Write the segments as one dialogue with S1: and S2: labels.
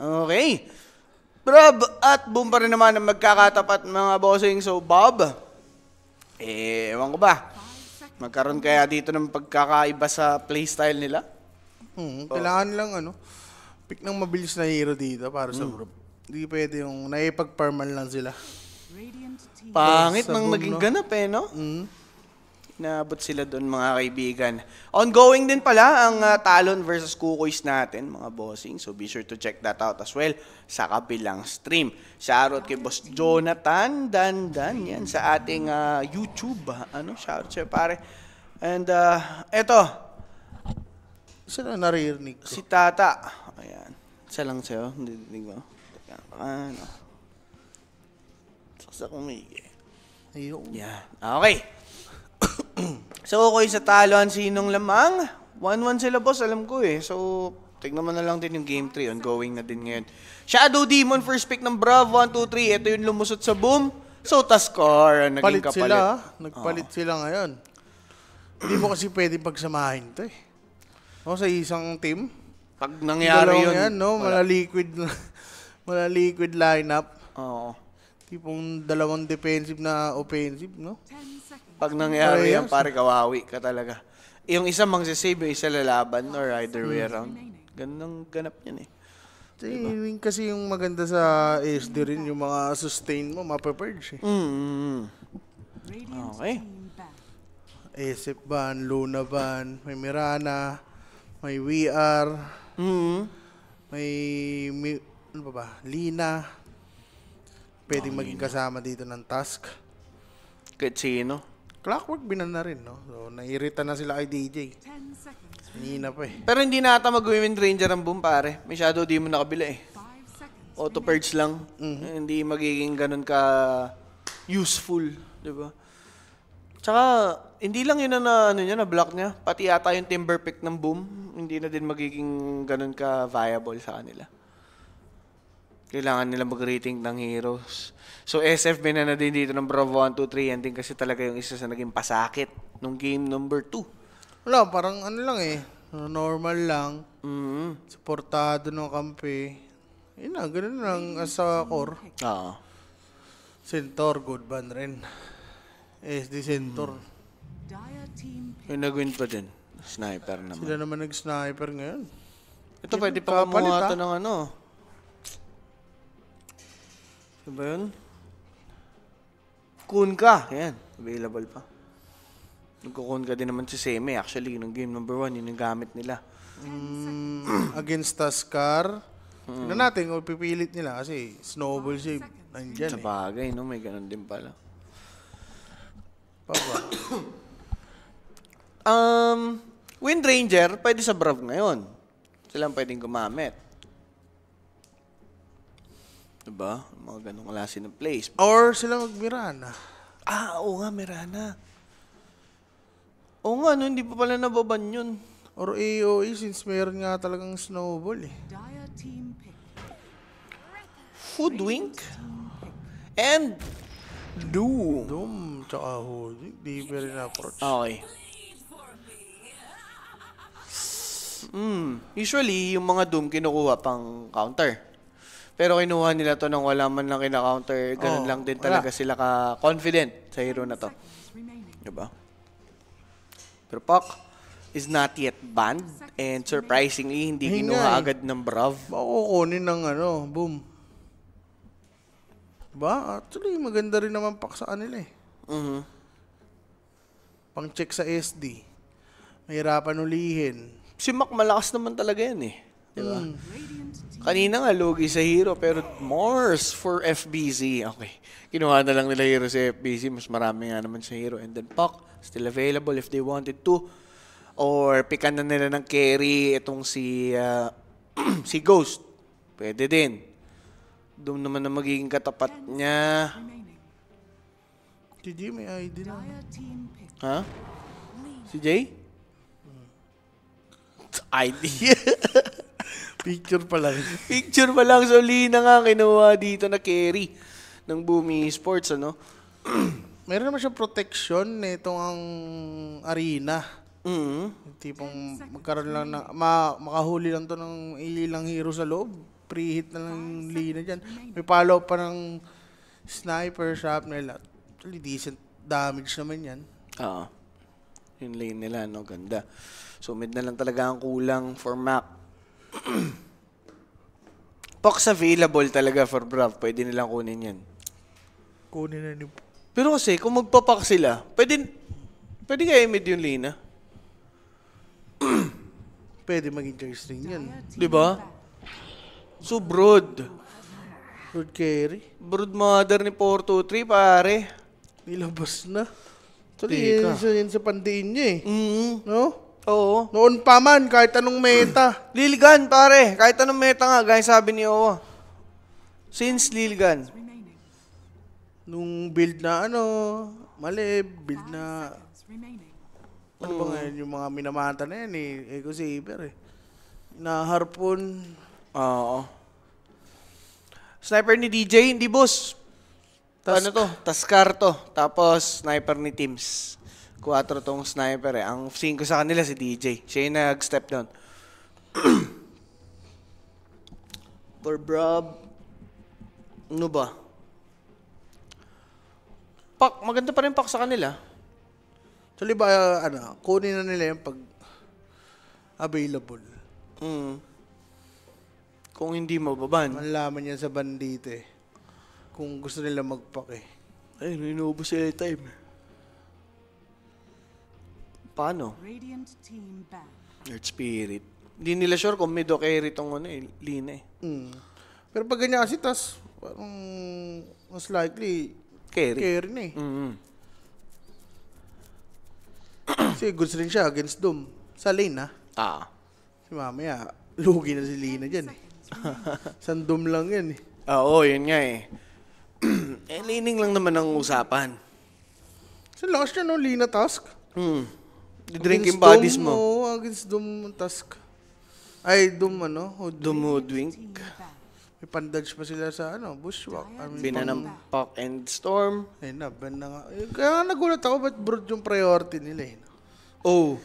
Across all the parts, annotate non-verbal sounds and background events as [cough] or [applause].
S1: Okay. Rob at Boom pa rin naman ang magkakatapat mga bossing. So, Bob, eh, ewan ko ba, magkaroon kaya dito ng pagkakaiba sa playstyle nila? Hmm, oh. Kailangan lang, ano, pick ng mabilis na hero dito para sa hmm. group. Hindi pwede yung naipag-permal lang sila. Pangit so, nang naging ganap eh, no? Hmm. Naabot sila doon mga kaibigan. Ongoing din pala ang uh, Talon versus Kukoys natin mga bossing. So be sure to check that out as well sa kabilang stream. Shoutout kay Boss Jonathan Dandan yan sa ating uh, YouTube. Ano? Shoutout siya pare. And uh, eto. Isa na naririnig ko. Si Tata. Ayan. Isa lang sa'yo. Hindi dinig mo. Ano? Saksak umigay. Ayun. Yeah. Okay. [coughs] so, okay sa talo, ang sinong lamang? 1-1 sila, boss. Alam ko eh. So, tignan mo na lang din yung game 3. Ongoing na din ngayon. Shadow Demon, first pick ng Bravo. 1, 2, 3. Ito yung lumusot sa boom. So, Tascar, naging palit Sila, ah. Ah. Nagpalit oh. sila ngayon. Hindi mo kasi pwede pagsamahin to eh. O, sa isang team. Pag nangyari yun. Yan, no? Wala. Malaliquid, [laughs] malaliquid lineup. Oo. Tipong dalawang defensive na offensive, no? Ten pag nangyari yan, pare, kawawi ka talaga. Yung isa mangsisave, yung isa lalaban or either hmm. way around. Ganun ganap yan eh. Diba? Yung, kasi yung maganda sa ASD rin, yung mga sustain mo, mapapurge eh. Mm. Okay. ASF ban, Luna ban, may Mirana, may VR, mm. may, may, ano ba ba, Lina. Pwedeng oh, maging kasama dito ng task. Kahit sino? Clockwork binan na rin, no? So, nairita na sila kay DJ. Nina pa eh. Pero hindi na ata mag-Women Ranger ang boom, pare. May Shadow Demon na kabila eh. Auto-purge lang. Mm-hmm. Hindi magiging ganun ka useful, di ba? Tsaka, hindi lang yun na, na ano niya, na block niya. Pati yata yung timber pick ng boom, hindi na din magiging ganun ka viable sa kanila. Kailangan nila mag-rating ng heroes. So SF may na din dito ng Bravo 1, 2, 3 ending kasi talaga yung isa sa naging pasakit nung game number 2. Wala, parang ano lang eh. Normal lang. Mm-hmm. Supportado ng kampi. Yun na, ganun lang sa core. Oo. Centaur, good ban rin. SD Centaur. Mm. Mm-hmm. Yung nag-win pa din. Sniper naman. Sila naman nag-sniper ngayon. Ito, Yun, pwede pa kamuha ito ah. ng ano. Ano ba yun? Kun ka! Ayan. Available pa. Nagkukun ka din naman si Seme. Actually, yun ang game number one. Yun ang gamit nila. Mm, against Tascar. Mm. Tignan natin kung pipilit nila kasi Snowball siya eh. nandyan Sa eh. no? May ganun din pala. Papa. [coughs] um, Wind Ranger, pwede sa Brav ngayon. Sila ang pwedeng gumamit. Diba? Mga ganong klase ng place. Or sila magmirana. Ah, oo nga, Mirana. Oo nga, no, hindi pa pala nababan yun. Or AOE since mayroon nga talagang snowball eh. Hoodwink? And Doom. Doom, tsaka Hoodwink. Di pa rin approach. Okay. Mm, usually, yung mga Doom kinukuha pang counter. Pero kinuha nila to nang wala man lang kina-counter. Ganun oh, lang din talaga wala. sila ka-confident sa hero na to. Diba? Pero Pac is not yet banned. And surprisingly, hindi hey, kinuha agad ng Brav. Ako kukunin ng ano, boom. Diba? Actually, maganda rin naman Pac sa kanila eh. Mm-hmm. Pang-check sa SD. Mahirapan ulihin. Si Mac malakas naman talaga yan eh. Di ba? Mm. Kanina nga, Logi sa Hero, pero Mars for FBZ. Okay. Kinuha na lang nila Hero sa FBZ. Mas marami nga naman sa Hero. And then Puck, still available if they wanted to. Or pikan na nila ng carry itong si, uh, [clears throat] si Ghost. Pwede din. Doon naman na magiging katapat niya. Si may ID na. Ha? Si Jay? Hmm. [laughs] ID. [laughs] Picture pa lang. [laughs] Picture pa lang. So, Lina nga kinuha dito na carry ng Bumi Sports, ano? [clears throat] Meron naman siyang protection nitong ang arena. Mm-hmm. tipong magkaroon lang na, ma, makahuli lang to ng ilang hero sa loob. Preheat na lang Lina dyan. May follow pa ng sniper, shrapnel. Actually, decent damage naman yan. Oo. Ah. Yung lane nila, no? Ganda. So, mid na lang talaga ang kulang for map Pox [clears throat] available talaga for Brav. Pwede nilang kunin yan. Kunin na ni... Pero kasi, kung magpapak sila, pwede, pwede kaya i-mid yung Lina. Ah. [clears throat] pwede maging interesting yan. Di ba? So, broad. Broad carry? Broad mother ni 423, pare. Nilabas na. Tuloy, yun, yun sa pandiin niya eh. Mm -hmm. No? Oo. Noon pa man, kahit anong meta. [clears throat] Lilgan, pare. Kahit anong meta nga, gaya sabi ni Owa. Since Lilgan. Nung build na ano, mali, build na...
S2: Ano ba ngayon
S1: yung mga minamata na yan eh? Eco Saber eh. Na harpoon. Oo. Sniper ni DJ, hindi boss. Tas, ano to? Taskar to. Tapos, sniper ni Teams. 4 tong sniper eh. Ang 5 sa kanila si DJ. Siya yung nag-step down. [clears throat] For Brab, ano ba? Pak, maganda pa rin pak sa kanila. Actually ba, uh, ano, kunin na nila yung pag available. Mm. Kung hindi mababan. Malaman yan sa bandite. Kung gusto nila magpake. Ay, inuubos sila yung time. Paano? Radiant team back. Earth Spirit. Hindi nila sure kung may Dokeri tong ano eh, eh, Mm. Pero pag ganyan kasi, tas parang mas likely, Carry. Carry na eh. Mm-hmm. [clears throat] Kasi goods rin siya against Doom. Sa lane ha. Ah. ah. Si mamaya, [laughs] lugi na si Lina dyan [laughs] San Doom lang yan eh. Ah, Oo, yun nga eh. [clears throat] eh, laning lang naman ang usapan. Sa last niya no, Lina Task. Hmm. Drinking bodies mo. Oo, against Doom Task. Ay, Doom ano? Hoodwink. Doom Hoodwink. May pandage pa sila sa ano, bushwalk. I mean, Binanampak and Storm. Ay, naban na nga. Eh, kaya nga nagulat ako, ba't broad yung priority nila eh. Oh.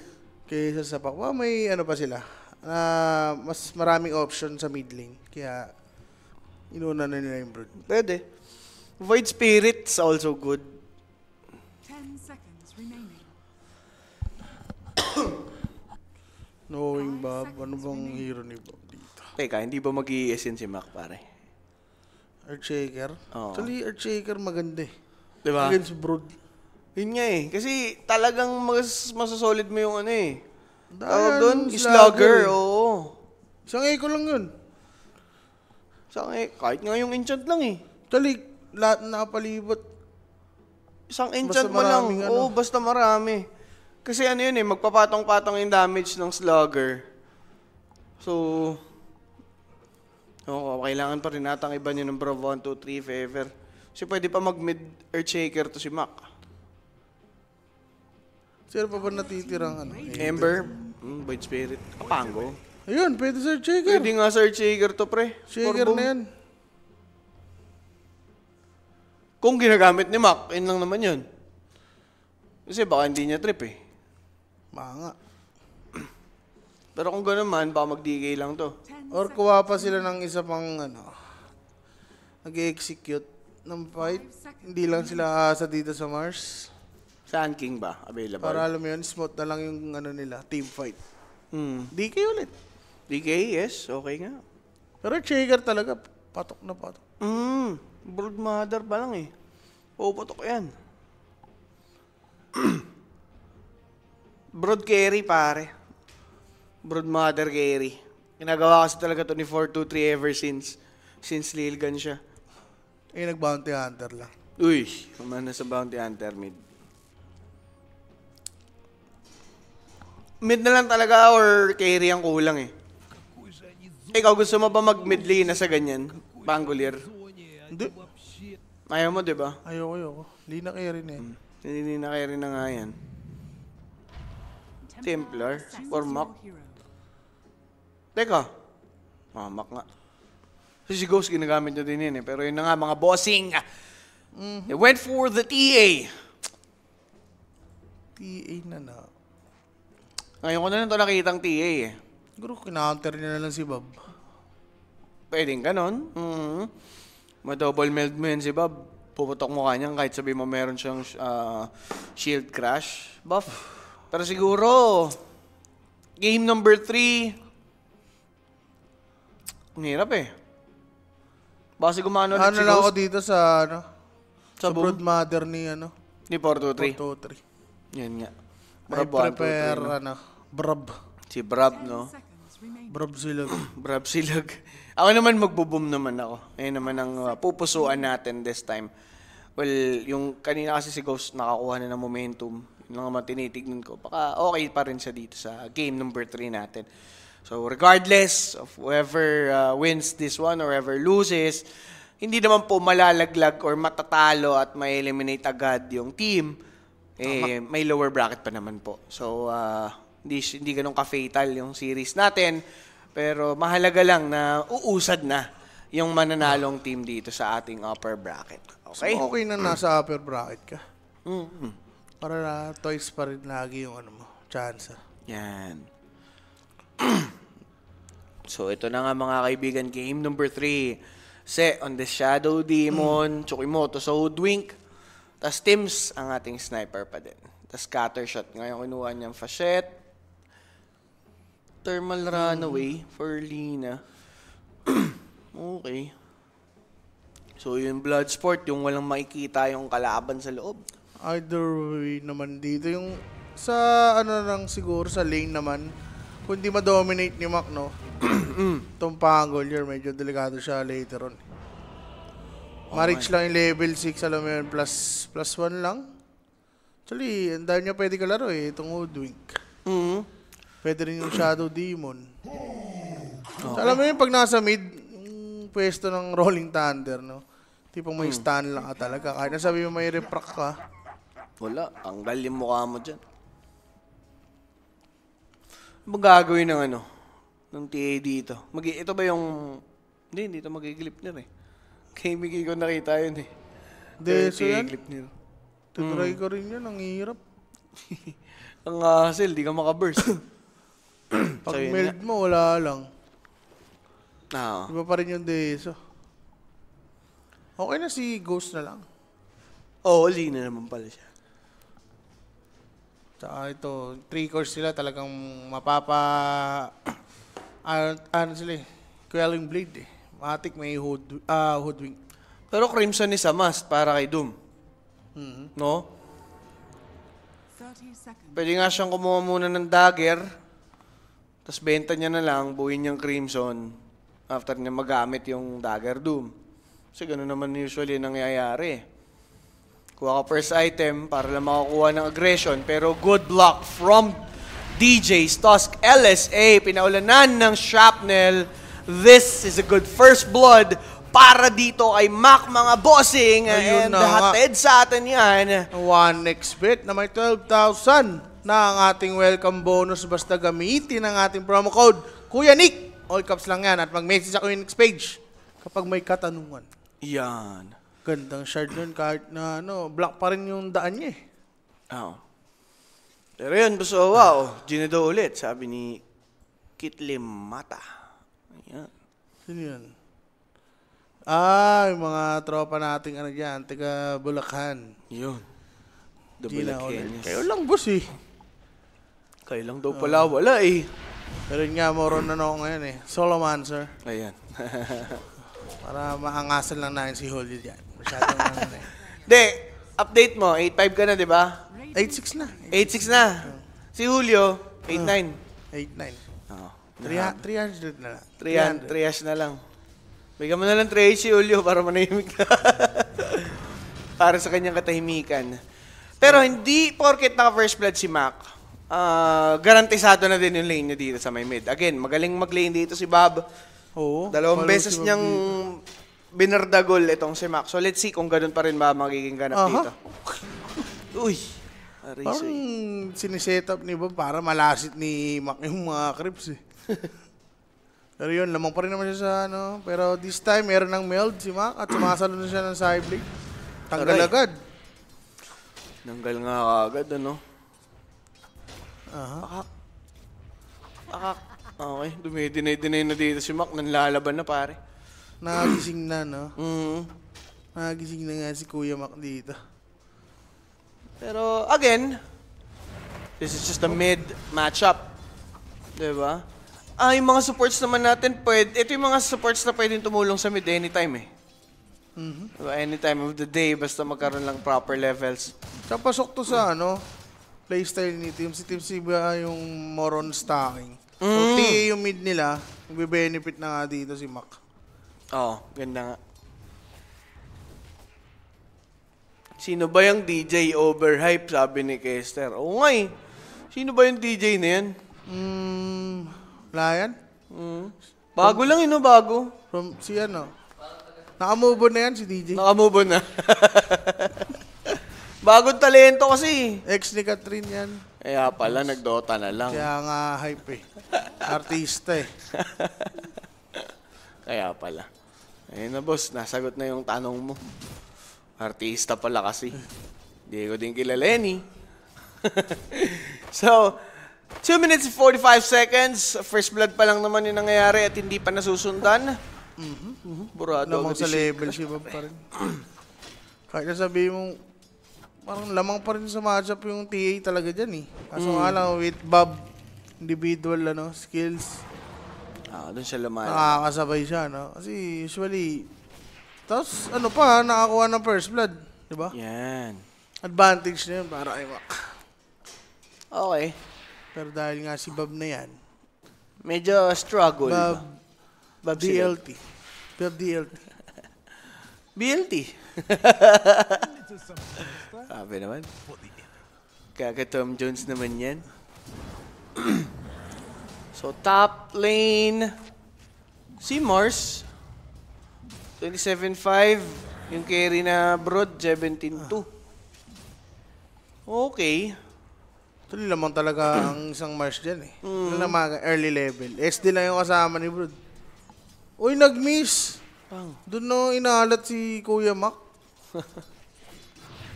S1: Kaysa sa Pakwa, may ano pa sila. Na mas maraming option sa mid lane. Kaya, inuna na nila yung brood. Pwede. Void Spirits also good. [coughs] Knowing Bob, ano bang hero ni Bob dito? Teka, hindi ba mag i si Mac, pare? Shaker? Oo. Actually, Shaker maganda eh. Diba? Against Brood. Yun nga eh. Kasi talagang mas, masasolid mo yung ano eh. Dahil doon, slugger, slugger eh. oo. Isang echo lang yun. Isang echo, kahit nga yung enchant lang eh. Actually, lahat na nakapalibot. Isang enchant mo lang, maraming ano. oo, basta marami. Kasi ano yun eh, magpapatong-patong yung damage ng slugger. So, oh, kailangan pa rin natang iba niya ng Bravo 1, 2, 3 if Kasi pwede pa mag mid earth shaker to si Mac. Sir, pa ba natitirang ano? Ember, mm, Void Spirit, Kapango. Ayun, pwede Sir Shaker. Pwede nga Sir Shaker to pre. Shaker na yan. Kung ginagamit ni Mac, yun lang naman yun. Kasi baka hindi niya trip eh. Baka nga. Pero kung ganun man, baka mag-DK lang to. Or kuha pa sila ng isa pang ano, nag-execute ng fight. Hindi lang sila asa dito sa Mars. Saan King ba? Available? Para alam mo yun, smooth na lang yung ano nila, team fight. Hmm. DK ulit. DK, yes. Okay nga. Pero Shaker talaga, patok na patok. Mm. Broodmother pa lang eh. Puputok yan. [clears throat] Broad carry, pare. Broad mother carry. Ginagawa kasi talaga to ni 423 ever since. Since Lilgan siya. Eh, nag-bounty hunter lang. Uy, na sa bounty hunter mid. Mid na lang talaga or carry ang kulang eh. Ikaw gusto mo ba mag-mid na sa ganyan? Bangolier? Hindi. Ayaw mo, di ba? Ayoko, ayoko. Lina carry na eh. Hmm. Lina carry na nga yan. Templar? Mock? Teka. Mamak nga. So si Ghost, ginagamit niya din yun eh. Pero yun na nga, mga bossing. Mm-hmm. They went for the TA. TA na na. Ngayon ko na lang ito nakita ang TA eh. Siguro kinaunter niya na lang si Bob. Pwedeng ganon. Mm-hmm. Madouble meld mo yun si Bob. Puputok mo niya kahit sabi mo meron siyang uh, shield crash buff. Pero siguro, game number three, ang hirap eh. Base gumano ulit ano si lang ako dito sa ano? Sa, Sa mother ni ano? Ni 4-2-3. 2-3. Yan nga. I Brab, one, prepare ano? Brab. Si Brab, no? Brab sila. [clears throat] Brab silag. Ako naman magbo-boom naman ako. Ngayon naman ang uh, pupusuan natin this time. Well, yung kanina kasi si Ghost nakakuha na ng momentum. Yun lang naman tinitignan ko. Baka okay pa rin siya dito sa game number 3 natin. So regardless of whoever uh, wins this one or whoever loses, hindi naman po malalaglag or matatalo at ma-eliminate agad yung team. Eh, may lower bracket pa naman po. So, uh, hindi, hindi ganun ka-fatal yung series natin. Pero mahalaga lang na uusad na yung mananalong team dito sa ating upper bracket. Okay? So, okay na nasa upper bracket ka. Mm-hmm. Para na toys pa rin lagi yung ano mo, chance. Yan. [clears throat] so ito na nga mga kaibigan, game number 3. Se on the Shadow Demon, mm. Tsukimoto sa Hoodwink. Tapos Tim's ang ating sniper pa din. Tapos scatter shot. Ngayon kinuha niyang facet. Thermal mm. runaway for Lina. [clears throat] okay. So yung Bloodsport, yung walang makikita yung kalaban sa loob. Either way naman dito. Yung sa ano lang siguro sa lane naman. Kung di ma-dominate ni Mac, no? [clears throat] Itong Pangolier, medyo delikado siya later on. Oh Marriage lang yung level 6, alam mo yun, plus, plus 1 lang. Actually, ang dahil niya pwede kalaro eh, itong Hoodwink. Mm -hmm. Pwede rin yung Shadow Demon. Okay. alam mo yun, pag nasa mid, yung pwesto ng Rolling Thunder, no? Tipong may mm. stun lang ka talaga. Kahit nasabi mo may refract ka, wala. Tanggal yung mukha mo dyan. Ano gagawin ng ano? Ng TA dito? Mag ito ba yung... Hindi, hindi ito magiglipner eh. Kay Miggy ko nakita yun eh. Hindi, so yan. Glipner. Tutry hmm. ko rin yan. Ang hirap. [laughs] ang hassle, di ka makaburst. [coughs] Pag so, meld mo, wala lang. Ah. Iba pa rin yung deso. Okay na si Ghost na lang. Oo, oh, lean na naman pala siya. Tsaka ito, three course sila talagang mapapa... ano, [clears throat] ano sila eh? Quelling Blade eh. Matik may hood, uh, ah, hoodwing. Pero Crimson is a must para kay Doom. Mm-hmm. No? Pwede nga siyang kumuha muna ng dagger. Tapos benta niya na lang, buuin niyang Crimson after niya magamit yung dagger Doom. Kasi ganun naman usually nangyayari Kuha ka first item para lang makakuha ng aggression. Pero good block from DJ Stusk LSA. Pinaulanan ng Shrapnel. This is a good first blood para dito ay Mac mga bossing. Ayun and na, hatid sa atin yan. One x bet na may 12,000 na ang ating welcome bonus basta gamitin ang ating promo code. Kuya Nick, all caps lang yan at mag-message sa yung page kapag may katanungan. Yan. Gandang shard nun kahit na ano, black pa rin yung daan niya eh. Oo. Oh. Pero yun, so wow, Ginedo ulit, sabi ni Kitlim Mata. Ayan. Sino yun? Ah, yung mga tropa nating ano dyan, taga Bulacan. Yun. The Gina Bulacan. Kayo lang boss eh. Kayo lang daw pala, oh. wala eh. Pero yun nga, moron na ako ngayon eh. Solo man, Ayan. [laughs] Para maangasan lang natin si Holy dyan. Masyadong... Ano hindi, update mo. 8.5 ka na, di ba? 8.6 na. 8.6 na. Si Julio, 8.9. 8.9. Oo.
S2: 300 na lang. 300.
S1: 300 na lang. Bigyan mo na lang 3 si Julio para manahimik ka. [laughs] para sa kanyang katahimikan. Pero hindi porket naka first blood si Mac, uh, garantisado na din yung lane niya dito sa may mid. Again, magaling mag-lane dito si Bob. Oo. Dalawang beses niyang dito binardagol itong si Max. So let's see kung ganun pa rin ba magiging ganap Aha. dito. [laughs] Uy. Arisoy. Parang siniset up ni Bob para malasit ni Mac yung mga creeps eh. [laughs] Pero yun, lamang pa rin naman siya sa ano. Pero this time, meron ng meld si Mac at sumasalo na siya ng Cyblick. Tanggal Aray. agad. Nanggal nga agad, ano? Aha. Baka... Baka... Okay, dumidinay-dinay na dito si Mac. Nanlalaban na, pare. Nakagising na, no? Mm. Nakagising na nga si Kuya Mac dito. Pero, again, this is just a mid matchup. Diba? Ah, yung mga supports naman natin, pwede, ito yung mga supports na pwedeng tumulong sa mid anytime eh. Mm-hmm. Diba? Anytime of the day, basta magkaroon lang proper levels. Tsaka pasok to sa ano, playstyle ni Team. Si Team Siba yung moron stacking. Mm. So, TA yung mid nila, magbe benefit na nga dito si Mac. Oo, oh, ganda nga. Sino ba yung DJ overhype? Sabi ni Kester. Oo nga eh. Sino ba yung DJ na yan? Mm, wala yan? Mm. Bago from, lang yun, eh, bago. From si ano? Nakamubo na yan si DJ. Nakamubo na. [laughs] Bagong talento kasi. Eh. Ex ni Catherine yan. Kaya pala, nagdota na lang. Kaya nga hype eh. [laughs] Artista eh. Kaya pala. Ayun na boss, nasagot na yung tanong mo. Artista pala kasi. Hindi ko din kilala ni. Eh. [laughs] so, 2 minutes and 45 seconds. First blood pa lang naman yung nangyayari at hindi pa nasusundan. Mm-hmm. mm-hmm. Burado. Lamang sa level siya pa rin. [clears throat] Kahit na sabihin parang lamang pa rin sa matchup yung TA talaga dyan eh. Kaso mm. nga lang with Bob, individual ano, skills. Oo, ah, doon siya lumayo. Nakakasabay siya, no? Kasi usually, tapos ano pa, nakakuha ng first blood, di ba? Yan. Advantage na yun para kay Mac. Okay. Pero dahil nga si Bob na yan, Medyo struggle. Bob, Bob Silog. DLT. Bob DLT. [laughs] BLT. [laughs] Sabi naman. Kaka Tom Jones naman yan. [clears throat] So top lane, si Mars. 27.5. Yung carry na Broad, 17.2. Okay. Tuloy naman talaga ang isang Mars dyan eh. Mm. Naman, early level. SD lang yung kasama ni Broad. Uy, nag-miss. Pang. Doon no, inahalat si Kuya Mac.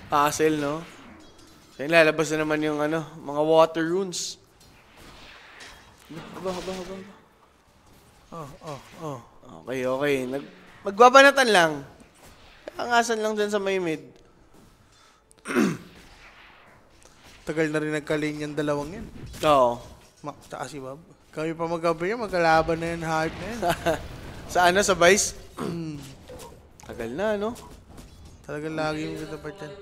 S1: Puzzle, [laughs] no? So, lalabas na naman yung ano, mga water runes. Aba, aba, aba. Oh, oh, oh. Okay, okay. Nag magbabanatan lang. Angasan lang dyan sa may mid. [clears throat] Tagal na rin nagka-lane yung dalawang yan. Oo. Ma taas si Bob. Kami pa magkabi yan, magkalaban na yun, hard na yun. [laughs] sa ano, sa Vice? [clears throat] Tagal na, no? Talagang lagi yung ganda part yan.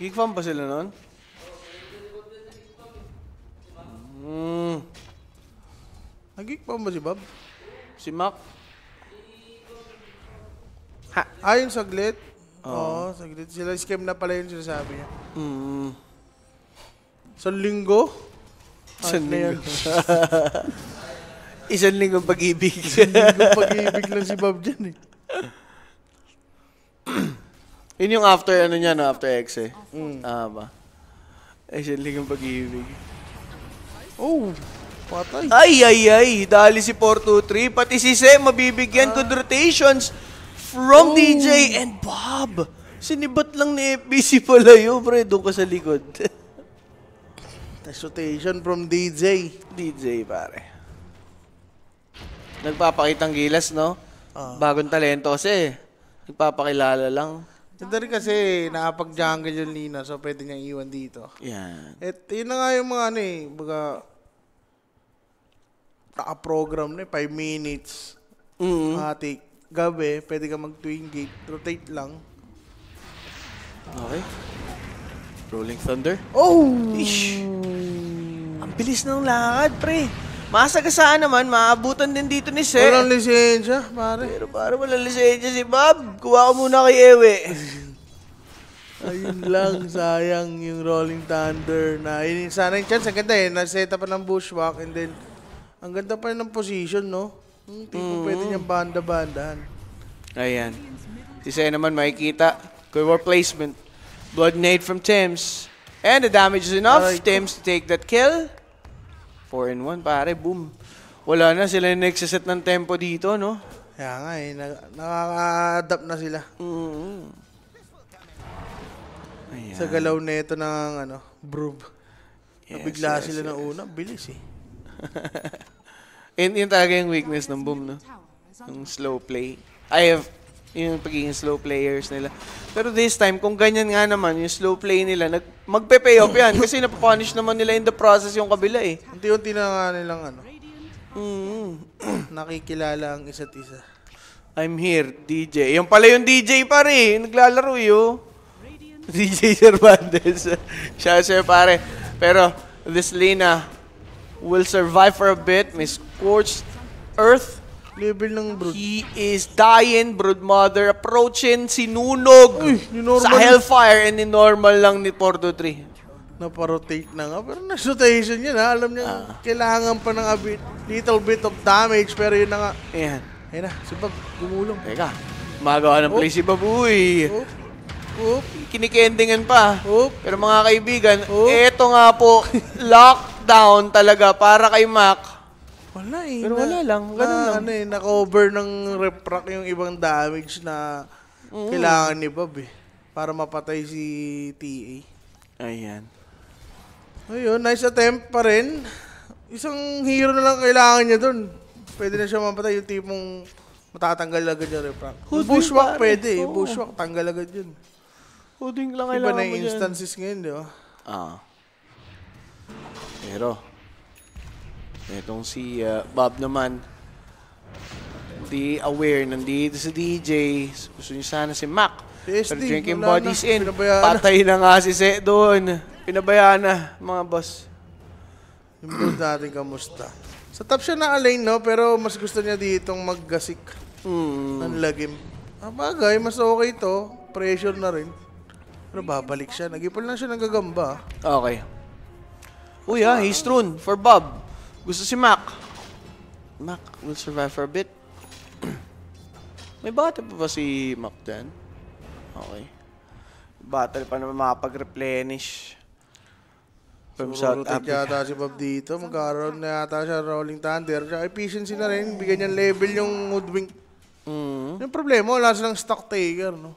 S1: Geek pa sila noon? Hmm. Nagig pa ba si Bob? Si Mac? Ha? Ayun, saglit. Oo, oh. saglit. Sila scam na pala yun sinasabi niya. Mm. Sa linggo? Isang linggo. [laughs] Isang linggo pag-ibig. Isang linggo pag-ibig lang si Bob dyan eh. [clears throat] Yun yung after ano niya, no? After X eh. Mm. Ah ba? Isang linggo pag-ibig. Oh, patay. Ay, ay, ay. Dali si 423. Pati si Sem mabibigyan. Ah. rotations from oh. DJ and Bob. Sinibat lang ni FBC pala yun, pre. Doon ka sa likod. [laughs] rotation from DJ. DJ, pare. Nagpapakitang gilas, no? Uh, Bagong talento kasi. Eh. Nagpapakilala lang. Ganda rin kasi naapag jungle yung Lina, so pwede niyang iwan dito. Yan. Yeah. At yun na nga yung mga ano eh, baga, a program na 5 minutes. Mm. Matik. Gabi, pwede ka mag-twin gate. Rotate lang. Okay. Rolling Thunder. Oh! Ish! Ang bilis ng lakad, pre. Masagasaan naman, maabutan din dito ni Seth. Walang lisensya, pare. Pero para walang lisensya si Bob. Kuha ko muna kay Ewe. [laughs] Ayun lang, sayang yung Rolling Thunder. Na, sana yung chance, ang ganda eh. Naseta pa ng bushwalk and then ang ganda pa rin ng position, no? tipo hmm, mm, mm. pwede niyang banda-bandahan. Ayan. Si Saya naman makikita. Good work placement. Blood nade from Tims. And the damage is enough. Aray, Thames to take that kill. 4 and 1, pare. Boom. Wala na sila yung nagsaset ng tempo dito, no? Kaya nga eh. Nag- Nakaka-adapt na sila. Mm-hmm. Ayan. Sa galaw na ito ng ano, Broob. Yes, Nabigla yes, sila yes. na una. Bilis eh. [laughs] yun, yun talaga yung weakness ng Boom, no? Yung slow play. I have yung pagiging slow players nila. Pero this time, kung ganyan nga naman, yung slow play nila, nag magpe-pay off yan. Kasi napapunish naman nila in the process yung kabila eh. Unti-unti na nga nilang ano. Mm. Nakikilala ang isa't isa. I'm here, DJ. Yung pala yung DJ pare, naglalaro yo. [laughs] DJ Cervantes. Siya [laughs] siya pare. Pero, this Lina, will survive for a bit. May Scorched Earth. Level ng Brood. He is dying, Broodmother. Approaching, sinunog Uy, sa Hellfire and normal lang ni Porto 3. Naparotate na nga. Pero nasutation yun ha. Alam niya, ah. kailangan pa ng a bit, little bit of damage. Pero yun na nga. Ayan. Ayan na, si Bob, gumulong. Teka, magawa ng play oh. si Bob. Uy. Oop. Oh. Oop. Oh. Kinikendingan pa. Oop. Pero mga kaibigan, Oop. eto nga po, [laughs] lock down talaga para kay Mac. Wala eh. Pero wala lang. Ganun na, lang. Ano eh, na-cover ng rep yung ibang damage na mm. kailangan ni Bob eh. Para mapatay si TA. Ayan. Ayun, nice attempt pa rin. Isang hero na lang kailangan niya dun. Pwede na siya mapatay yung tipong matatanggal agad yung rep rack. Bushwalk pwede eh. Oh. Bushwalk, tanggal agad yun. Hooding lang Iba kailangan mo Iba na instances ngayon, di ba? Ah. Uh. Pero, itong si uh, Bob naman, hindi aware, nandito si DJ, gusto niya sana si Mac. Yes, Pero drinking bodies na. in, Pinabayaan patay na. na nga si Se doon. Pinabayaan na, mga boss. Yung build kamusta? Sa top siya na Alain, no? Pero mas gusto niya ditong maggasik mm. ng lagim. Ah, bagay, mas okay to. Pressure na rin. Pero babalik siya. Nag-ipol na siya ng gagamba. Okay. Oh yeah, he's thrown for Bob. Gusto si Mac. Mac will survive for a bit. [clears throat] May battle pa ba si Mac then? Okay. Battle pa naman makapag-replenish. From so, South Africa. yata si Bob dito. Magkaroon na yata siya Rolling Thunder. Siya efficiency na rin. Bigyan niya level yung Hoodwink. Mm. Yung problema, wala silang stock taker, no?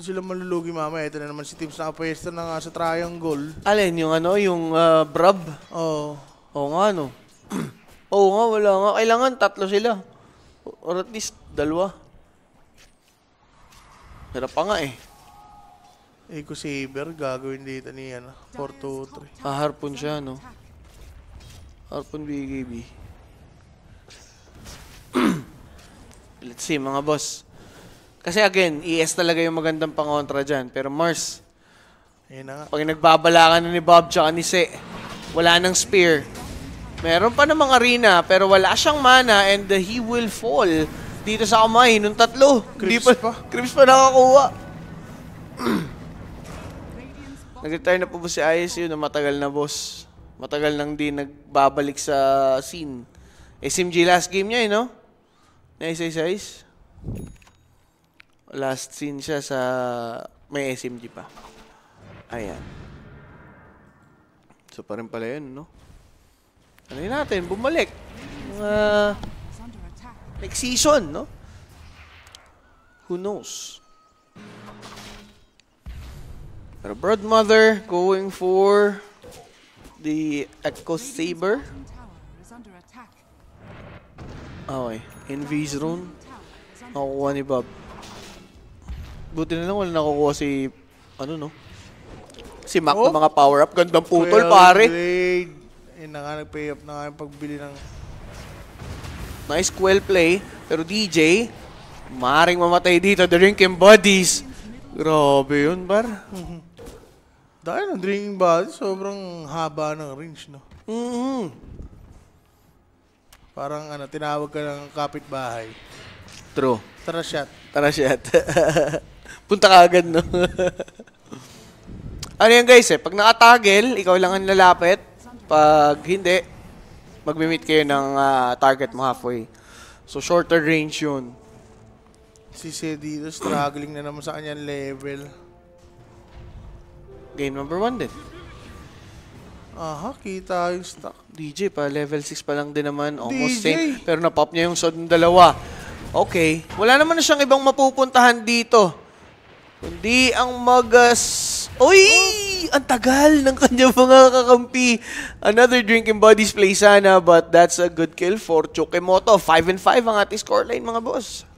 S1: Doon sila malulugi mamaya. Ito na naman si Tips na pwesto na nga sa triangle. Alin, yung ano, yung uh, brab? Oo. Oh. Oo nga, no. [clears throat] Oo nga, wala nga. Kailangan tatlo sila. Or at least, dalawa. Hirap pa nga eh. Eco eh, Saber, gagawin dito ni ano, 4-2-3. Ah, harpon siya, no? Harpon BKB. [clears throat] Let's see, mga boss. Kasi again, ES talaga yung magandang pangontra dyan. Pero Mars, Ayun na nga. pag nagbabala ka na ni Bob tsaka ni Se, wala nang spear. Meron pa namang arena, pero wala siyang mana and he will fall dito sa kamay nung tatlo. Crips pa, pa. Crips pa nakakuha. [clears throat] Nag-retire na po ba si ISU na matagal na boss? Matagal nang di nagbabalik sa scene. Eh, SMG last game niya eh, no? Nice, nice, isa Last scene siya sa may SMG pa. Ayan. So pa rin pala yun, no? Ano yun natin? Bumalik. Uh, next season, no? Who knows? Pero Broadmother going for the Echo Saber. Ah, okay. Invis rune. Nakukuha ni Bob. Buti na lang wala nakukuha si... Ano no? Si Mac oh. ng mga power-up. Gandang putol, pare. Eh, naka nag-pay up na nga pagbili ng... Nice quell play. Pero DJ, maring mamatay dito. The drinking bodies Grabe yun, bar. [laughs] Dahil ng drinking buddies, sobrang haba ng range, no? Mm -hmm. Parang ano, tinawag ka ng kapitbahay. True. Tara shot. Tara shot. [laughs] Punta ka agad, no? [laughs] ano yan guys eh, pag nakatagel, ikaw lang ang lalapit. Pag hindi, magmi-meet kayo ng uh, target mo halfway. So shorter range yun. Si Cedito struggling na naman sa kanyang level. Game number one din. Aha, kita yung stock. DJ pa, level 6 pa lang din naman. Almost DJ. same. Pero napop niya yung sod ng dalawa. Okay. Wala naman na siyang ibang mapupuntahan dito. Hindi ang magas... Uy! Ang tagal ng kanya mga kakampi. Another drinking buddies play sana, but that's a good kill for Chukimoto. 5 and 5 ang ating scoreline, mga boss.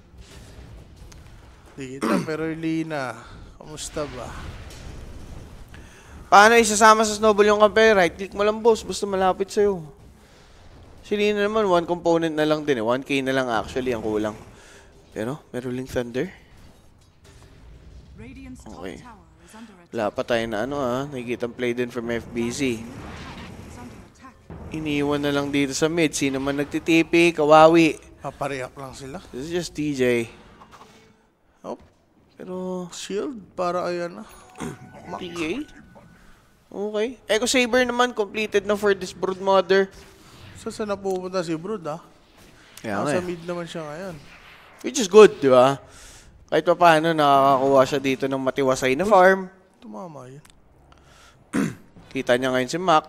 S1: Di kita, [clears throat] pero Lina, kamusta ba? Paano isasama sa snowball yung kampe? Right click mo lang, boss. Basta malapit sa'yo. Si Lina naman, one component na lang din eh. 1K na lang actually, ang kulang. Pero, meron ling Thunder. Okay. Wala pa tayo na ano ah. Nakikita ang play din from FBZ. Iniwan na lang dito sa mid. Sino man nagtitipi? Kawawi. Papareact lang sila. This is just DJ. Oh. Pero... Shield para ayan na. Ah. PA? Okay. Echo Saber naman completed na for this Broodmother. So, saan na pupunta si Brood ah? Yeah, Nasa okay. Eh. mid naman siya ngayon. Which is good, di ba? Kahit pa paano, nakakakuha siya dito ng matiwasay na farm. Tumama yun. [clears throat] Kita niya ngayon si Mac.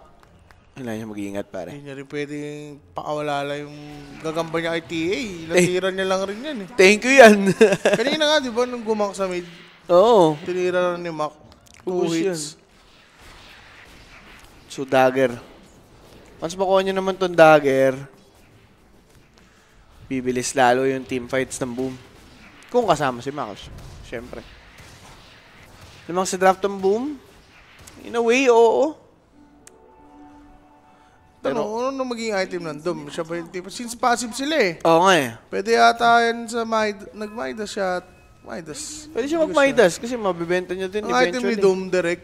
S1: Kailangan niya mag-iingat pare. Hindi niya rin pwedeng pakawalala yung gagamba niya kay TA. Latiran eh, niya lang rin yan eh. Thank you yan. [laughs] Kanina nga, di ba, nung gumak sa mid? Oo. Tinira lang ni Mac. Two Ubus hits. Yan. So, dagger. Once makuha niya naman tong dagger, bibilis lalo yung team fights ng boom. Kung kasama si Max, syempre. Limang sa draft ng boom? In a way, oo. Pero ano, ano maging item ng Doom? Siya ba yung tipo? Since passive sila eh. Oo nga eh. Pwede yata yan sa Maid... Nag-Midas siya at Midas. Pwede siya mag-Midas kasi mabibenta niya din Ang eventually. Ang item ni Doom, the Rex.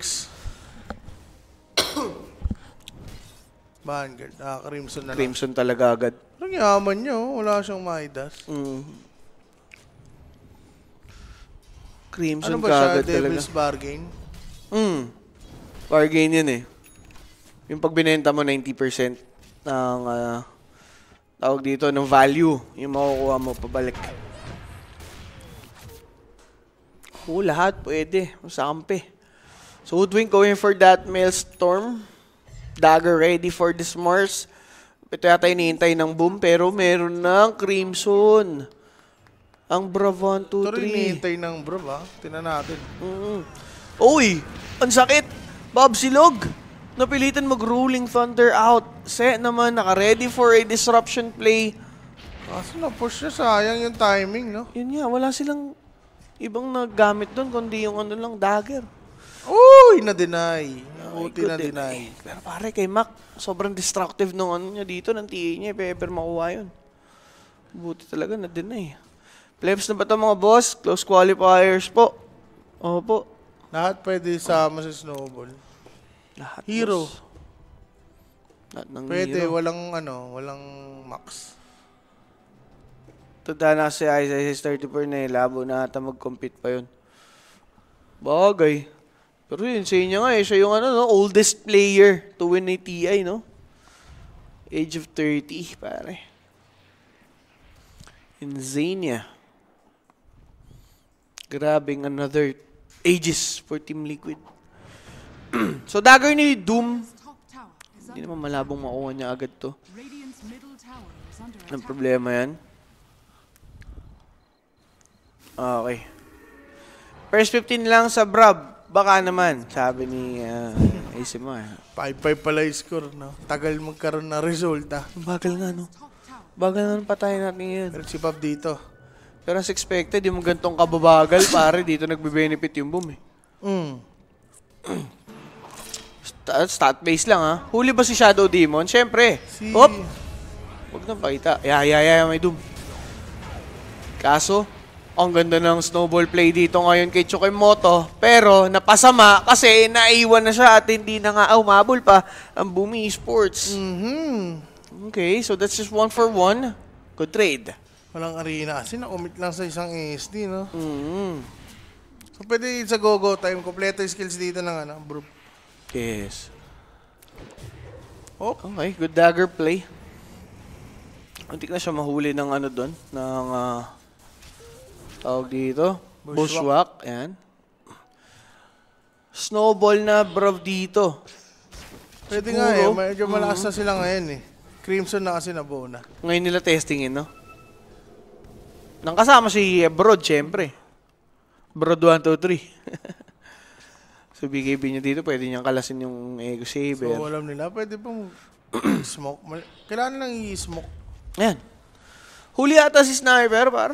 S1: Ah, Crimson na lang. Crimson talaga agad. Ang yaman niyo. Wala siyang Midas. Mm. Crimson ano ba siya? Devil's talaga. Bargain? Hmm. Bargain yan eh. Yung pagbinenta mo 90% ng uh, tawag dito ng value yung makukuha mo pabalik. Oo, lahat pwede. Masampi. So, Hoodwink going for that Maelstorm. Dagger ready for this Morse. Ito yata inihintay ng boom pero meron ng Crimson. Ang Bravon 2-3. Pero hinihintay ng Brav, ah. Tinan natin. Uy! Ang sakit! Bob Silog! Napilitan mag-ruling Thunder out. Se naman, naka-ready for a disruption play. Kaso na-push siya, sayang yung timing, no? Yun nga, wala silang ibang nagamit doon, kundi yung ano lang, dagger. Uy, na-deny. Buti na-deny. Eh, pero pare, kay Mac, sobrang destructive nung ano niya dito, ng TA niya, if eh, makuha yun. Buti talaga, na-deny. Playoffs na ba ito mga boss? Close qualifiers po. Opo. Lahat pwede sama sa snowball. Lahat Hero. Lahat ng pwede, hero. walang ano, walang max. Tanda na si ISIS 34 na eh. Labo na ata mag-compete pa yun. Bagay. Pero yun, sa inyo nga eh. Siya yung ano, no? oldest player to win a TI, no? Age of 30, pare. Insania. Grabing another ages for Team Liquid. [clears throat] so, dagger ni Doom. Hindi naman malabong makuha niya agad to. Ang problema yan. Ah, okay. First 15 lang sa Brab. Baka naman, sabi ni uh, ah, Isip mo eh. Ah. 5-5 pala yung score, no? Tagal magkaroon ng resulta. Bagal nga, no? Bagal nga ng patayin natin yun. Meron si Bob dito. Pero as expected, yung gantong kababagal, pare, dito nagbe-benefit yung boom eh. Mm. stat, stat base lang ha. Huli ba si Shadow Demon? Siyempre. Si... Hop! Huwag na pakita. Yeah, yeah, yeah, may doom. Kaso, ang ganda ng snowball play dito ngayon kay Chukimoto. Pero, napasama kasi naiwan na siya at hindi na nga ah, umabol pa ang Bumi Esports. Mm-hmm. Okay, so that's just one for one. Good trade. Walang arena. Kasi nakumit lang sa isang SD, no? Mm-hmm. So, pwede sa go-go time. Kompleto yung skills dito ng ano, bro. Yes. Oh. Okay, good dagger play. Antik na siya mahuli ng ano doon, ng uh, tawag dito, bushwalk. bushwalk. Ayan. Snowball na bro dito. Pwede Siguro. nga eh, medyo malakas mm -hmm. na mm-hmm. sila ngayon eh. Crimson na kasi nabuo na. Ngayon nila testingin, no? Nang kasama si Brod, syempre. Brod 1, 2, 3. so, BKB nyo dito, pwede niyang kalasin yung ego saver. So, alam nila, pwede pong [clears throat] smoke. Kailangan lang i-smoke. Ayan. Huli ata si Sniper, par.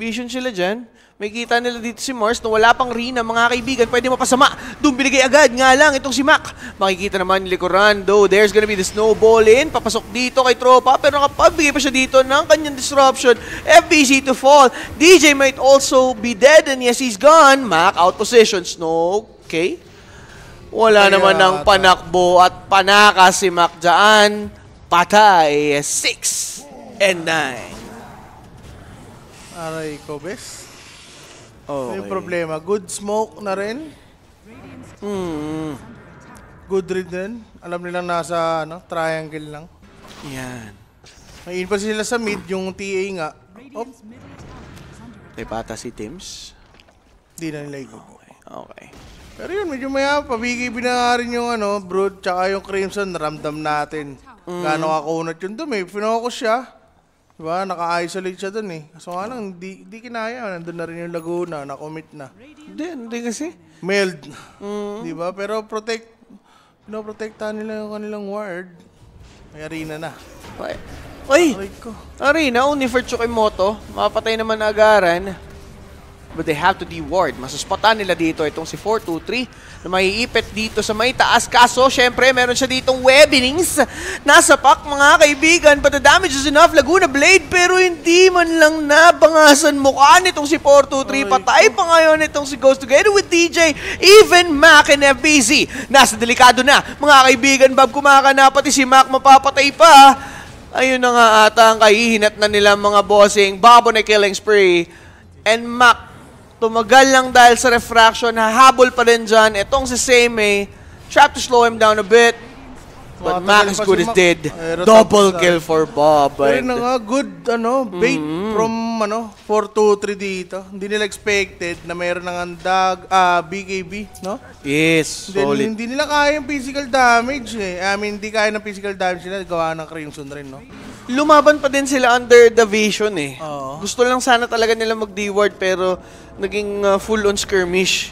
S1: Vision sila dyan. Makikita nila dito si Mars na wala pang Rina, mga kaibigan. Pwede mapasama. Doon binigay agad. Nga lang, itong si Mac. Makikita naman ni likuran. Though there's gonna be the snowball in. Papasok dito kay Tropa. Pero nakapagbigay pa siya dito ng kanyang disruption. FBC to fall. DJ might also be dead. And yes, he's gone. Mac out position. Snow. Okay. Wala Kaya, naman ng panakbo at panaka si Mac dyan. Patay. 6 and 9. Aray ko, bes. Okay. Yung problema. Good smoke na rin. Mm. Good read din. Alam nilang nasa ano, triangle lang. Yan. May pa sila sa mid, yung TA nga. Op. Oh. May pata si Tims. Hindi na nila ikaw. Okay. okay. Pero yun, medyo maya, pabigibin na yung ano, Brood, tsaka yung Crimson, ramdam natin. Mm. Gano'ng kakunat yun may Pinoko siya. Diba? Naka-isolate siya dun eh. Kaso nga lang, di, di kinaya. Nandun na rin yung Laguna, na-commit na. Hindi, hindi kasi. Meld. Mm. Di ba? Pero protect, pinoprotektahan nila yung kanilang ward. May arena na. Ay, Oy! Aray ko. Arena, Unifer Tsukimoto. Mapatay naman agaran but they have to deward. ward Masuspatan nila dito itong si 4-2-3 na maiipit dito sa may taas. Kaso, syempre, meron siya ditong webbings. Nasa pack, mga kaibigan. But the damage is enough. Laguna Blade, pero hindi man lang nabangasan mukha nitong si 4-2-3. Patay pa ngayon itong si Ghost together with DJ. Even Mac and FBZ. Nasa delikado na. Mga kaibigan, Bob, kumaka na. Pati si Mac mapapatay pa. Ayun na nga ata ang kahihinat na nila mga bossing. Babo na killing spree. And Mac Tumagal lang dahil sa refraction, hahabol pa rin dyan. Itong si Seimei, try to slow him down a bit. But Mac is good is dead. Ay, eh, Double sa... kill for Bob. Pero na nga, good ano, bait mm-hmm. from ano, 4 to 3 dito. Hindi nila expected na mayroon ng dag, uh, ah, BKB, no? Yes, Then, solid. Hindi nila kaya yung physical damage eh. I mean, hindi kaya ng physical damage nila. Gawa ng Crimson rin, no? Lumaban pa din sila under the vision eh. Oo. Gusto lang sana talaga nila mag ward pero naging uh, full-on skirmish.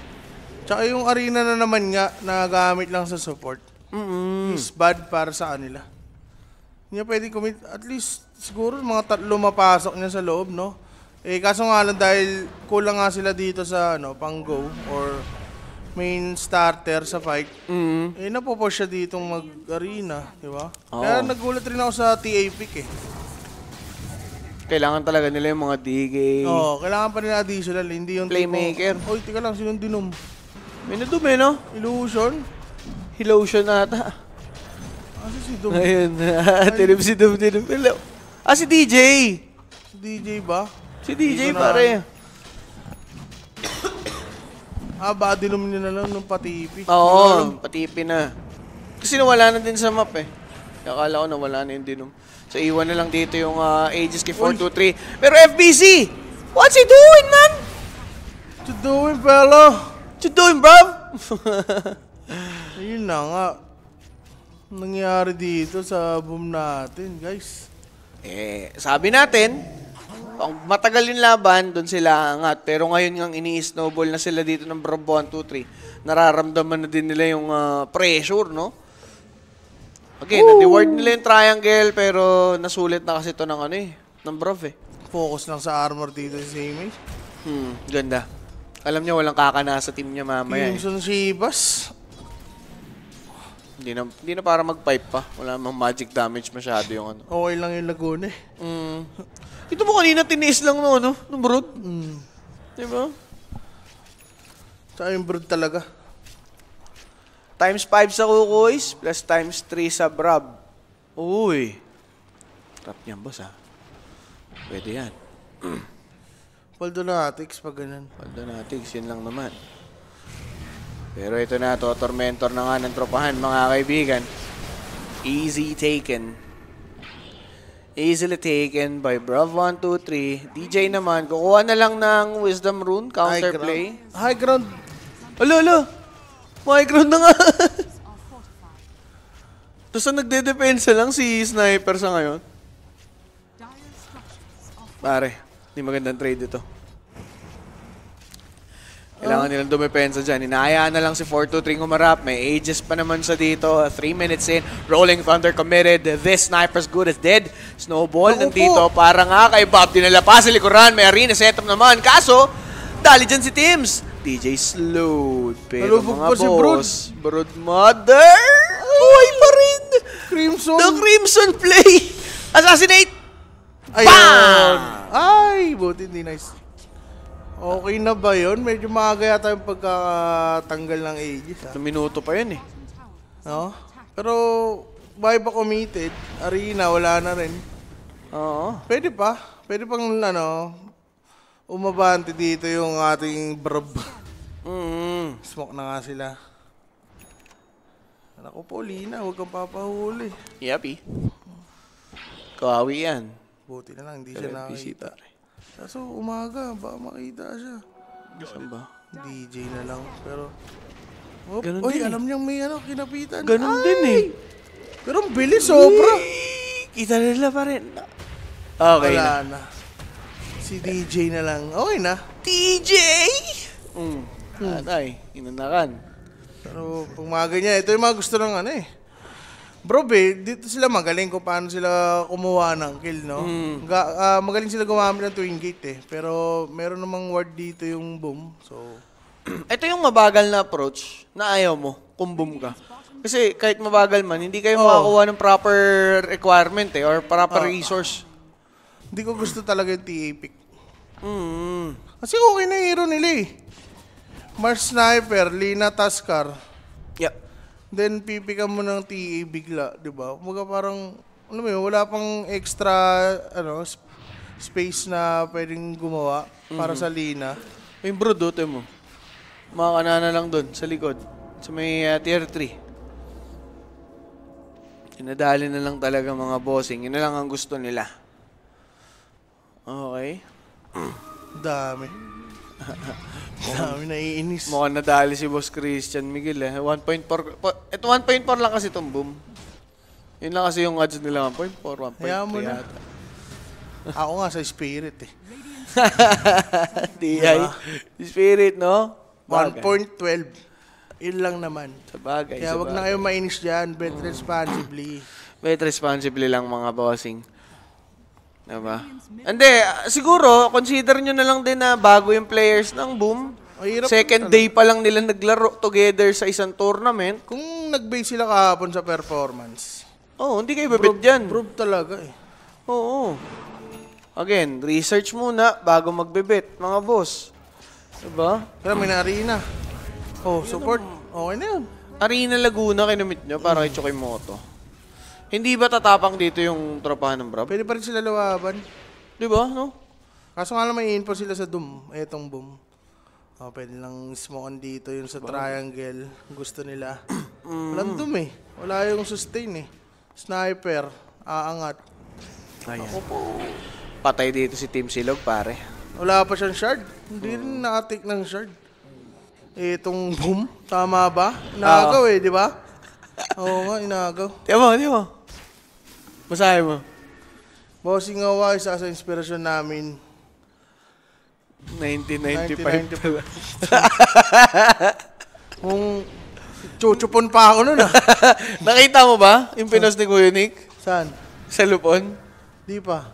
S1: Tsaka yung arena na naman nga, nagamit lang sa support Mm-mm. is bad para sa kanila. Hindi niya pwede commit. At least, siguro mga tatlo mapasok niya sa loob, no? Eh, kaso nga lang dahil kulang nga sila dito sa ano, pang go or main starter sa fight, mm-hmm. eh napopush siya ditong mag-arena, di ba? Oh. Kaya nagulat rin ako sa TA pick eh. Kailangan talaga nila yung mga DK. Oo, oh, kailangan pa nila additional, hindi yung Playmaker. Tipo, Oy, tika lang, sinong dinom? May nadum no? Illusion? Lotion ata. Asa si Dum? Ayun. Tilip si Dum, Hello. Ah, si DJ! Si DJ ba? Si DJ, pare. [coughs] ah, badilom nyo na lang nung patipi. Oo, patipi na. Kasi nawala na din sa map eh. Akala ko nawala na yung dinom. So iwan na lang dito yung uh, Aegis kay 423. Pero FBC! What's he doing, man? What you doing, fella? What you doing, bruv? [laughs] Ayun na nga. Nangyari dito sa boom natin, guys. Eh, sabi natin, pag matagal yung laban, doon sila angat. Pero ngayon ngang ini-snowball na sila dito ng Bravo 1, 2, 3. Nararamdaman na din nila yung uh, pressure, no? okay, na-deward nila yung triangle, pero nasulit na kasi to ng ano eh, ng Brav eh. Focus lang sa armor dito si Image. Hmm, ganda. Alam niya walang kakana sa team niya mamaya. Crimson eh. Shivas. Hindi na, hindi na para mag-pipe pa. Wala namang magic damage masyado yung ano. Okay lang yung Laguna eh. Mm. Ito mo kanina tiniis lang no, ano? Nung ano, brood. Mm. Diba? Saan yung brood talaga? Times 5 sa kukuis, plus times 3 sa brab. Uy. Trap niyan, boss ha? Ah. Pwede yan. [clears throat] Paldonatics, pag ganun. Paldonatics, yun lang naman. Pero ito na, to tormentor na nga ng tropahan mga kaibigan. Easy taken. Easily taken by Brav123. DJ naman, kukuha na lang ng Wisdom Rune, counterplay. High ground. Alo, alo! High ground na nga! [laughs] Tapos ang nagde-depensa lang si Sniper sa ngayon. Pare, hindi magandang trade ito. Kailangan nilang dumepensa dyan. Hinahayaan na lang si 423 humarap. May ages pa naman sa dito. 3 minutes in. Rolling Thunder committed. This sniper's good as dead. Snowball Naku nandito. Para nga kay Bob. Dinala pa si Likuran. May arena setup naman. Kaso, dali dyan si Teams. DJ slowed. Pero Nalubog mga boss, si Brood. Brood Mother. Buhay pa rin. Crimson. The Crimson play. Assassinate. Ayun. Bam! Ay, buti hindi nice. Okay na ba yun? Medyo maaga yata yung pagkakatanggal ng Aegis. Ha? Ah. Minuto pa yun eh. No? Pero, pa committed. Arena, wala na rin. Oo. Pwede pa. Pwede pang, ano, umabante dito yung ating brab. Mm. Mm-hmm. Smoke na nga sila. Naku, Paulina, huwag kang papahuli. Yapi. Kawawi yan. Buti na lang, hindi siya nakakita. Kaso umaga, ba makita siya. Saan ba? DJ na lang. Pero, oh, Ganun oy, din eh. alam eh. niyang may ano, kinapitan. Ganun Ay! din eh. Pero ang bilis, sobra. Kita nila pa rin. Okay Wala na. na. Si DJ na lang. Okay na. DJ! Mm. Atay, inanakan. Pero pag mga ganyan, ito yung mga gusto ng ano eh. Bro, be, dito sila magaling kung paano sila kumuha ng kill, no? Mm. Ga- ah, magaling sila gumamit ng twin gate, eh. Pero meron namang ward dito yung boom. So, [clears throat] Ito yung mabagal na approach na ayaw mo kung boom ka. Kasi kahit mabagal man, hindi kayo makakuha ng proper requirement eh, or proper ah. resource. hindi ko gusto talaga yung TA pick. Mm. Kasi okay na hero nila eh. Mars Sniper, Lina Taskar. Yeah. Then pipika mo ng TA e bigla, 'di ba? Mga parang ano may wala pang extra ano space na pwedeng gumawa para sa Lina. Yung bro, dote oh, mo. Mga kanana lang doon, sa likod. Sa may uh, tier 3. Inadali na lang talaga mga bossing. Yun na lang ang gusto nila. Okay. Dami. Sabi [laughs] naiinis. Mukhang nadali si Boss Christian Miguel eh. 1.4. Ito 1.4 lang kasi itong boom. Yun lang kasi yung odds nila. 1.4, 1.3 Hayaan na. [laughs] Ako nga sa spirit eh. DI. [laughs] Diba? Spirit, no? 1.12. Yun lang naman. Sabagay, Kaya sa wag na kayong mainis dyan. Bet mm. responsibly. Bet responsibly lang mga bossing. Diba? Hindi, siguro, consider nyo na lang din na bago yung players ng Boom. Mahirap Second day pa lang nila naglaro together sa isang tournament. Kung nag-base sila kahapon sa performance. oh, hindi kayo babit dyan. Prove talaga eh. Oo. Again, research muna bago magbebet, mga boss. Diba? Pero may na-arena. Oh, support. Okay na yun. Arena Laguna kinumit nyo para kay Chokimoto. Hindi ba tatapang dito yung tropahan ng bro? Pwede pa rin sila lawaban. Di ba? No? Kaso nga lang may info sila sa Doom. Etong boom. Oh, pwede lang smoke on dito yung sa triangle. Gusto nila. [clears throat] mm. Walang Doom eh. Wala yung sustain eh. Sniper. Aangat. Ayan. Ako po. Patay dito si Team Silog pare. Wala pa siyang shard. Hindi mm. rin na-take ng shard. Itong boom. Tama ba? Ah. Inagaw eh, di ba? [laughs] Oo nga, inagaw. Di ba? Di ba? Masaya mo. Bossing awa, isa sa inspirasyon namin. 1995 pala. [laughs] Kung chuchupon pa ako nun ah. [laughs] Nakita mo ba yung pinos ni Kuya Nick? Saan? Sa Lupon? Di pa.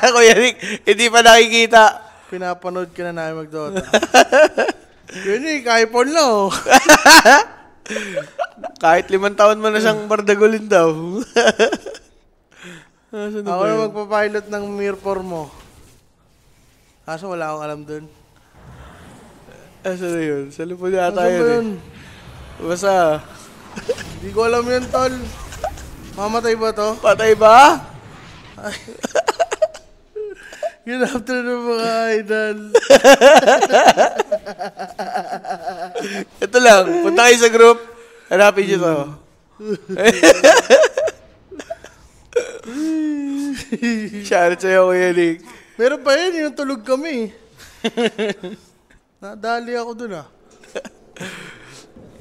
S1: [laughs] Kuya Nick, hindi pa nakikita. Pinapanood ka na namin mag-Dota. Kuya Nick, iPhone na oh. Kahit limang taon mo na siyang bardagulin daw. Ah, na Ako ba magpapilot ng Mirror mo. Kaso wala akong alam dun. Asan ah, na yun? Sa lipod yata Asan yun. yun? Eh. Basta, Hindi [laughs] ko alam yun, tol. Mamatay ba to? patay ba? Good [laughs] afternoon, mga idol. [laughs] Ito lang, punta kayo sa group, hanapin nyo to. Hmm. [laughs] Shoutout sa'yo, Kuya Nick. Meron pa yan, yung tulog kami. [laughs] Nadali ako dun ah.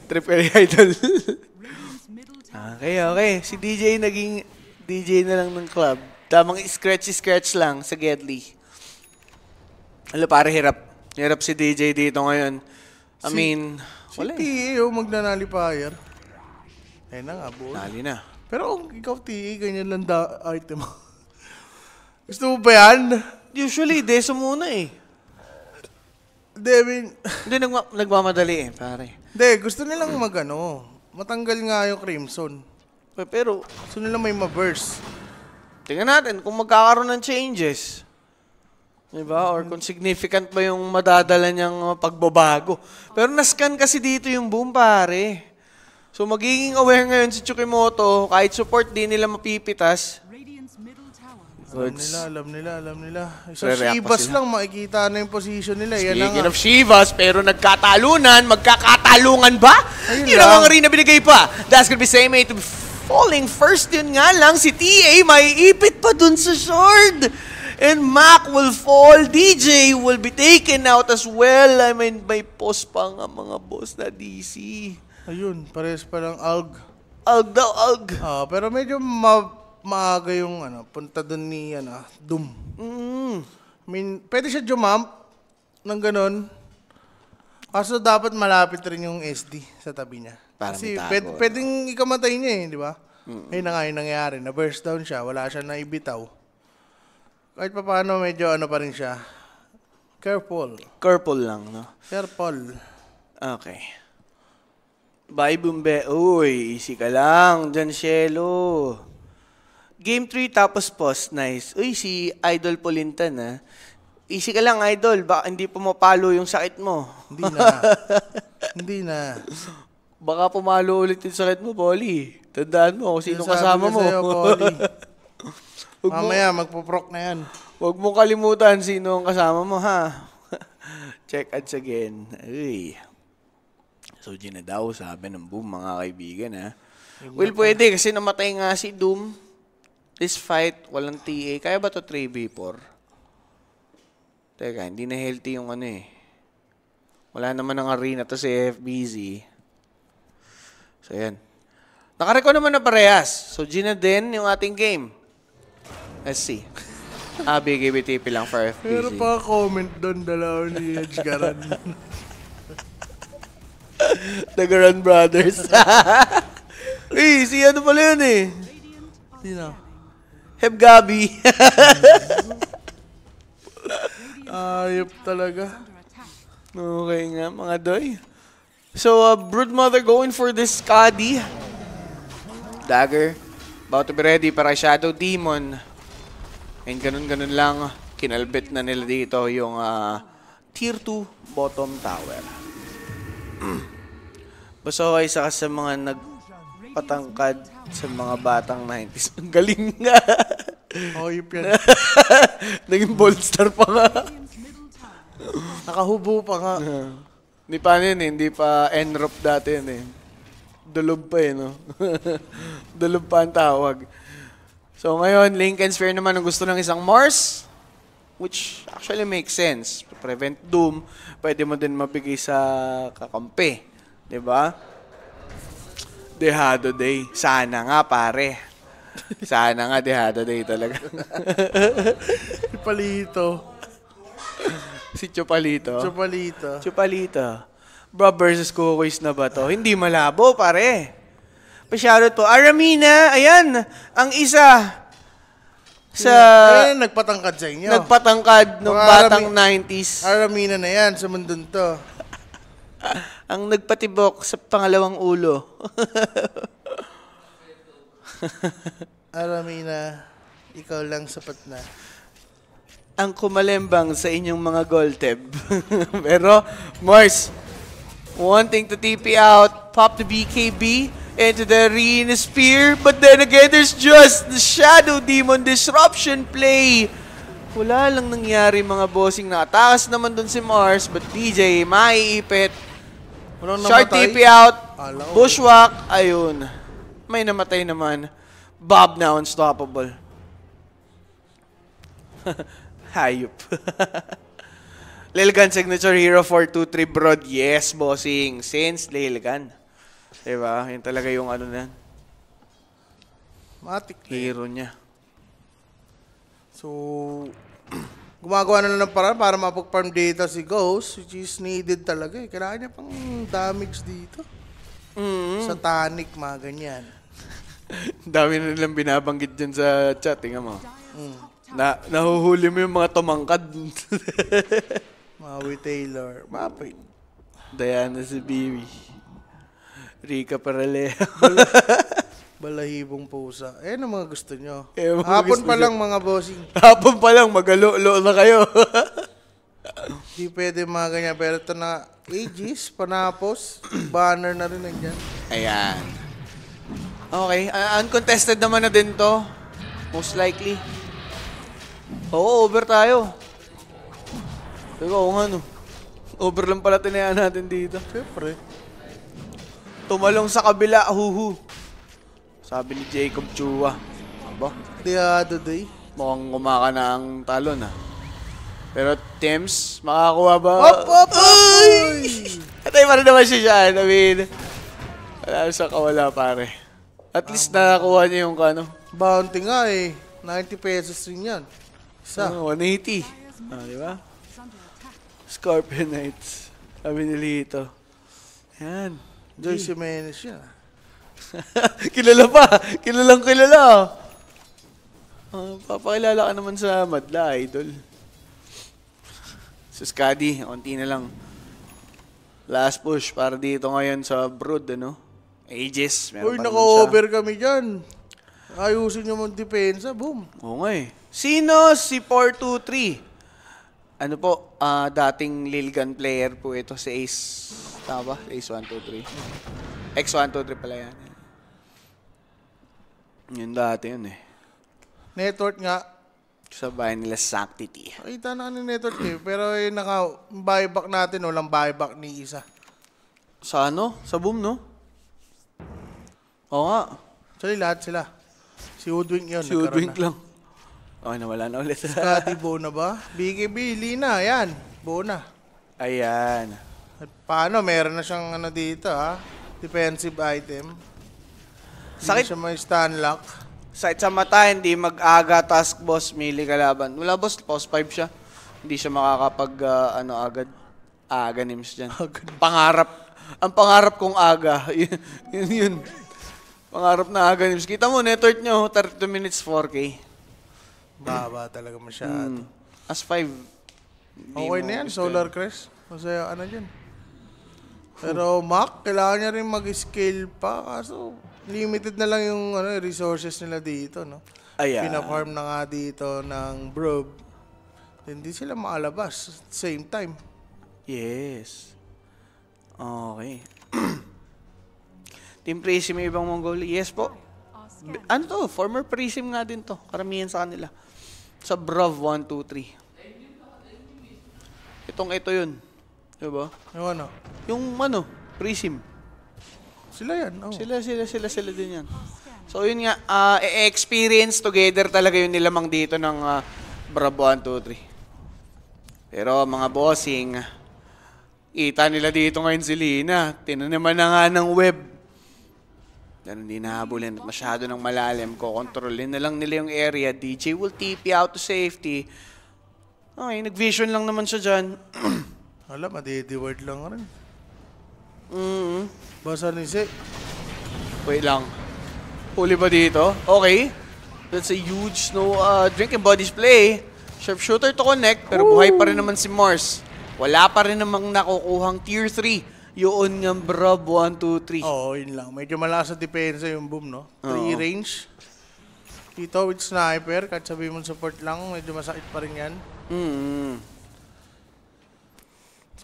S1: Triple Idol. ah, [laughs] okay, okay. Si DJ naging DJ na lang ng club. Tamang scratchy scratch lang sa Gedley. Ano para hirap. Hirap si DJ dito ngayon. I si, mean, si wala eh. TEO oh, magnanalifier. Ayun na nga, buo. Nali na. Pero kung ikaw TE, ganyan lang da item gusto mo ba yan? Usually, deso muna eh. Hindi, I mean... [laughs] Hindi, nagma- nagmamadali eh, pare. Hindi, gusto nilang magano. Matanggal nga yung Crimson. Pe- Pero, Gusto nila may ma-verse. tingnan natin kung magkakaroon ng changes. Diba? Or kung significant ba yung madadala niyang uh, pagbabago. Pero nascan kasi dito yung boom, pare. So, magiging aware ngayon si Tsukimoto, kahit support din nila mapipitas, alam nila, alam nila, alam nila. Sa re Shivas lang, makikita na yung position nila. Yan na of ah. Shivas, pero nagkatalunan, magkakatalungan ba? Ayun Yun lang. ang mga binigay pa. That's gonna be same way to falling first yun nga lang. Si TA may ipit pa dun sa sword. And Mac will fall. DJ will be taken out as well. I mean, may post pa nga mga boss na DC. Ayun, parehas pa lang alg. Alg daw, alg. Ah, pero medyo ma- maaga yung ano, punta doon ni ano, Doom. Mm. I mean, pwede siya jumamp ng ganun. Kaso dapat malapit rin yung SD sa tabi niya. Para Kasi pwede, pwedeng ikamatay niya eh, di ba? Mm-mm. Ayun na nga yung nangyayari. Na-burst down siya. Wala siya ibitaw. Kahit pa paano, medyo ano pa rin siya. Careful. Careful lang, no? Careful. Okay. Bye, Bumbe. Uy, easy ka lang, Janshelo. Game 3 tapos post, nice. Uy, si Idol Polintan ha. Ah. Easy ka lang, Idol. Baka hindi pumapalo yung sakit mo. Hindi na. [laughs] hindi na. Baka pumalo ulit yung sakit mo, Polly. Tandaan mo kung sino kasama mo. Sa'yo, Polly. [laughs] Mamaya, magpuprok na yan. Huwag mo kalimutan sino ang kasama mo, ha? [laughs] Check ads again. Uy. So, Gina daw, sabi ng Boom, mga kaibigan, ha? Well, pwede kasi namatay nga si Doom. This fight, walang TA. Kaya ba to 3v4? Teka, hindi na healthy yung ano eh. Wala naman ng arena to si FBZ. So, yan. Nakareko naman na parehas. So, Gina din yung ating game. Let's see. [laughs] ah, BGBTP lang for FBZ. Pero pa comment doon dalaw ni Edgaran. Nagaran [laughs] Brothers. [laughs] Uy, si ano pala yun eh. Sino? Heb Gabi. Ayop [laughs] ah, talaga. Okay nga, mga doy. So, uh, Broodmother going for this Kadi. Dagger. About to be ready para Shadow Demon. And ganun-ganun lang, kinalbit na nila dito yung uh, Tier 2 bottom tower. [clears throat] Basta okay sa mga nagpatangkad sa mga batang 90s. Ang galing nga. oh, yung piano. [laughs] Naging ball star pa nga. Nakahubo pa nga. Hindi pa ano yun eh. Hindi pa Enrop dati yun eh. Dulog pa eh, no? [laughs] Dulog pa ang tawag. So ngayon, Lincoln's Fair naman ang gusto ng isang Mars, which actually makes sense. prevent doom, pwede mo din mabigay sa kakampi. ba? Diba? Dehado Day. Sana nga, pare. Sana nga, Dehado Day talaga. [laughs] si Palito. si Chupalito. Chupalito. Chupalito. Bro versus Kukois na ba to? Hindi malabo, pare. pa to. Aramina, ayan, ang isa
S2: sa... Ayan, eh,
S1: nagpatangkad sa inyo. Nagpatangkad ng batang Arami, 90s. Aramina na yan, sa mundo to. [laughs] ang nagpatibok sa pangalawang ulo. [laughs] Aramina, ikaw lang sapat na. Ang kumalembang sa inyong mga golteb. [laughs] Pero, Mars, wanting to TP out, pop the BKB into the Arena Spear. But then again, there's just the Shadow Demon Disruption play. Wala lang nangyari mga bossing. Nakatakas naman dun si Mars, but DJ maiipit. Walang Short TP out. Alaw. Bushwalk. Ayun. May namatay naman. Bob na unstoppable. [laughs] Hayop. [laughs] Lilgan Signature Hero 423 Broad. Yes, bossing. Since Lilgan. Diba? Yun talaga yung ano na. Matik. Hero niya. So, [clears throat] gumagawa na ng paraan para mapag-farm data si Ghost, which is needed talaga eh. Kailangan niya pang damage dito. Mm. Satanic, mga ganyan. [laughs] Dami na nilang binabanggit dyan sa chat, tinga mo. Mm. Na, nahuhuli mo yung mga tumangkad. Maui [laughs] Taylor. Mapit. Diana si Bibi. Rika Paraleo. [laughs] Balahibong pusa. Eh, ano mga gusto nyo? Eh, Hapon gusto pa lang mga bossing. [laughs] Hapon pa lang, magalo-lo na kayo. [laughs] Hindi pwede mga ganyan. Pero ito na, ages, panapos, [clears throat] banner na rin nandyan. Ayan. Okay, uh, uncontested naman na din to. Most likely. Oo, over tayo. Teka, oo nga no. Over lang pala tinayaan natin dito. Siyempre. Tumalong sa kabila, huhu. Sabi ni Jacob Chua. Aba, the other day, mukhang kumaka na ang talon ha. Ah. Pero Tims, makakuha ba? Op, op, op! Atay pa naman siya dyan. I mean, wala sa kawala pare. At least nakakuha niya yung kano. Bounty nga eh. 90 pesos rin yan. Isa. Oh, ano, 180. Ah, di ba? Scorpion Knights. Sabi ni Lito. Yan. Joyce Jimenez yan ah. [laughs] kilala pa. Kilalang kilala. Uh, papakilala ka naman sa Madla, idol. So, Skadi, konti na lang. Last push para dito ngayon sa Brood, ano? Ages. Uy, naka-over kami dyan. Ayusin nyo mong depensa, boom. Oo nga eh. Sino si 423? ano po, uh, dating Lilgan player po ito si Ace. Tama ba? Ace 123. X123 pala yan. Yun dati yun eh. Network nga, sa bahay nila Sanctity. Nakita na ni ano Network eh, pero yung eh, naka buyback natin, walang buyback ni isa. Sa ano? Sa boom, no? Oo nga. Actually, lahat sila. Si Woodwink yun. Si Woodwink lang. Okay, nawala na ulit. Scotty, buo na ba? BKB, Lina, ayan. Buo na. Ayan. At paano, meron na siyang ano dito ha? Defensive item. Sakit. Hindi siya may stand Sakit sa mata, hindi mag-aga task boss, mili kalaban. Wala boss, post 5 siya. Hindi siya makakapag, uh, ano, agad. Aga names dyan. Pangarap. Ang pangarap kong aga. [laughs] yun, yun, Pangarap na aga names. Kita mo, network nyo, 32 minutes 4K. Baba talaga masyado. Mm. As 5. Okay na yan, Solar Crest. Masaya ano na dyan. Pero Mac, kailangan niya rin mag-scale pa. Kaso, limited na lang yung ano, resources nila dito, no? Ayan. Pinafarm na nga dito ng brob. Hindi sila makalabas. Same time. Yes. Okay. [clears throat] Team Prism yung ibang Mongol. Yes po. B- ano to? Former Prism nga din to. Karamihan sa kanila. Sa Brav 1, 2, 3. Itong ito yun. Diba? Yung ano? Yung ano? Prism. Sila yan. Oh. Sila, sila, sila, sila din yan. So yun nga, uh, ah, experience together talaga yun nila mang dito ng uh, Bravo 1, 2, 3. Pero mga bossing, ita nila dito ngayon si Lina. Tinanaman na nga ng web. Ganun din nahabulin at masyado ng malalim ko. Kontrolin na lang nila yung area. DJ will TP out to safety. Okay, nag-vision lang naman siya dyan. [clears throat] Alam, madi-word lang rin. Mm -hmm. Basa ni si. Wait lang. Uli ba dito? Okay. That's a huge no uh, drink and bodies play. Sharpshooter to connect, pero buhay pa rin naman si Mars. Wala pa rin namang nakukuhang tier 3. Yun nga, bruv. 1, 2, 3. Oo, oh, yun lang. Medyo malakas sa depensa yung boom, no? 3 range. Dito with sniper, kahit sabihin mo support lang, medyo masakit pa rin yan. Mm -hmm.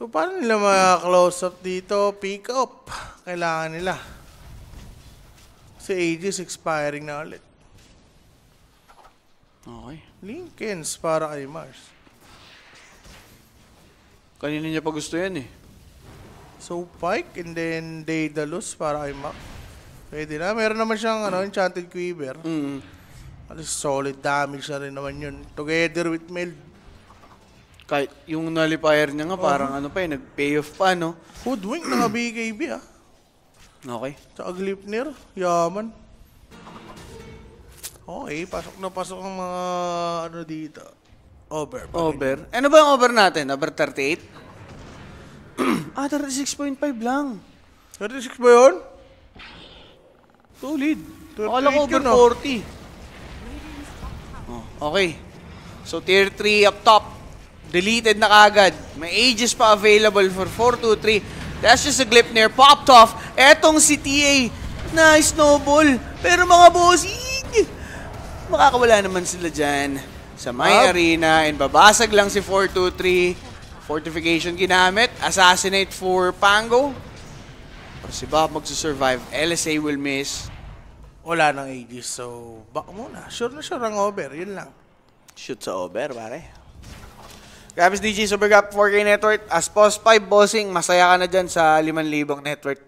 S1: So, paano nila ma-close up dito? Pick up. Kailangan nila. Kasi is expiring na ulit. Okay. Linkens para kay Mars. Kanina niya pa gusto yan eh. So, Pike and then Daedalus para kay Mac. Pwede na. Meron naman siyang ano, Enchanted Quiver. Mm -hmm. Solid damage na rin naman yun. Together with Meld kahit yung nullifier niya nga, parang ano pa eh, nag-pay off pa, no? Hoodwink, naka BKB ah. Okay. Sa Glipner, yaman. Okay, pasok na pasok ang mga ano dito. Over. Over. Ano ba yung over natin? Over 38? [clears throat] ah, 36.5 lang. 36 ba yun? Solid. Akala ko over 40. Ah. Oh, okay. So tier 3 up top. Deleted na kagad. May ages pa available for 4-2-3. That's just a near. Popped off. Etong si TA na snowball. Pero mga bossing, makakawala naman sila dyan sa May Up. Arena. And babasag lang si 4-2-3. Fortification ginamit. Assassinate for Pango. Pero si Bob magsusurvive. LSA will miss. Wala nang ages. So, back muna. Sure na sure ang over. Yun lang. Shoot sa over, pare. Grabe DJ Supergap 4K Network. As Post 5 bossing, masaya ka na dyan sa 5,000 network.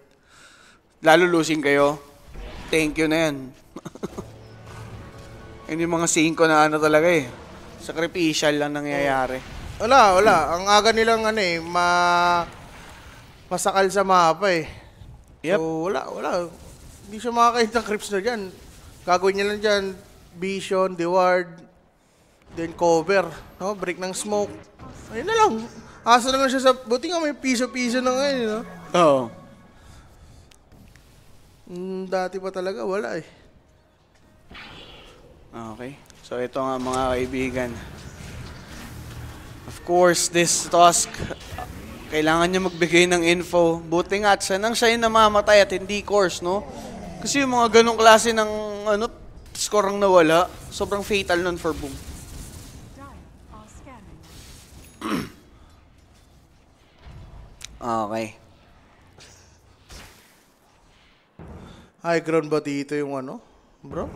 S1: Lalo losing kayo. Thank you na yan. [laughs] Yan yung mga 5 na ano talaga eh. Sacrificial lang nangyayari. Wala, wala. Ang aga nilang ano eh, ma... Masakal sa mapa eh. Yep. So, wala, wala. Hindi siya makakahit ng creeps na dyan. Gagawin niya lang dyan, vision, deward, then cover. No? Break ng smoke. Ayun na lang. Asa na lang siya sa... Buti nga may piso-piso na ngayon, no? Oo. Mm, dati pa talaga, wala eh. Okay. So ito nga mga kaibigan. Of course, this task, kailangan niya magbigay ng info. Buti nga at siya nang siya namamatay at hindi course, no? Kasi yung mga ganong klase ng ano, score ang nawala, sobrang fatal nun for Boom. Okay. High ground ba dito yung ano? Bro?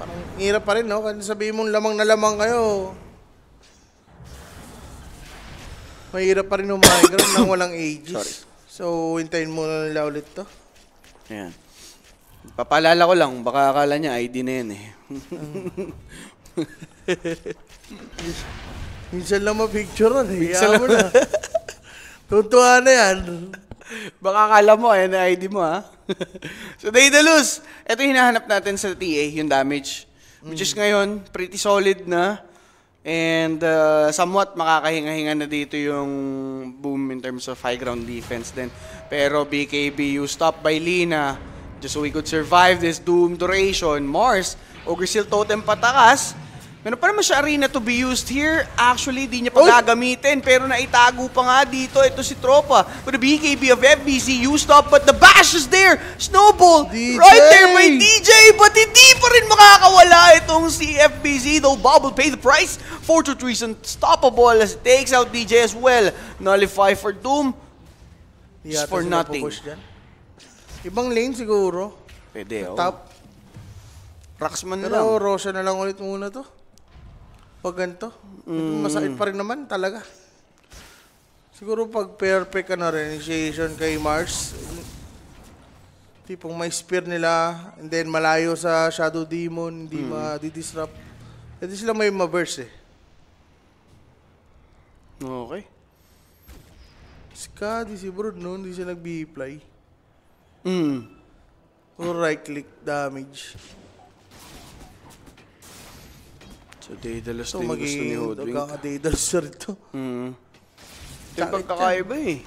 S1: Parang hirap pa rin, no? Kasi sabihin mong lamang na lamang kayo. Mahirap pa rin yung high ground nang walang ages. Sorry. So, hintayin muna nila ulit to. Ayan. Papalala ko lang, baka akala niya ID na yan eh. [laughs] eh. Minsan lang mapicturean eh. Minsan lang. Tuntua na yan. Baka kala mo, ayan na ID mo ha. [laughs] so, Daedalus, ito hinahanap natin sa TA, yung damage. Which is mm. ngayon, pretty solid na. And uh, somewhat makakahinga-hinga na dito yung boom in terms of high ground defense din. Pero BKB, you stop by Lina just so we could survive this doom duration. Mars, Ogre Seal Totem patakas. Meron pa naman siya arena to be used here. Actually, di niya pa oh. gagamitin. Pero naitago pa nga dito. Ito si Tropa. For the BKB of FBC used up. But the bash is there. Snowball. DJ. Right there by DJ. But hindi pa rin makakawala itong si FBC. Though Bob will pay the price. 4-2-3 is unstoppable as it takes out DJ as well. Nullify for Doom. Is for nothing. Ibang lane siguro. Pwede, oh. Raxman na lang. Pero Roshan na lang ulit muna to pag ganito. Mm, mm. Masakit pa rin naman talaga. Siguro pag perfect ka na rin, initiation kay Mars, tipong may spear nila, and then malayo sa Shadow Demon, hindi mm. ma-disrupt. Pwede eh, sila may ma-verse eh. Okay. Ska, di si Brood noon, di siya nag-B-play. Mm. Or right-click damage. So, Daedalus Ito, din gusto ni magiging Hodwink. nagkakadaydalus siya rito. Mm. Yung Sakit pagkakaiba eh.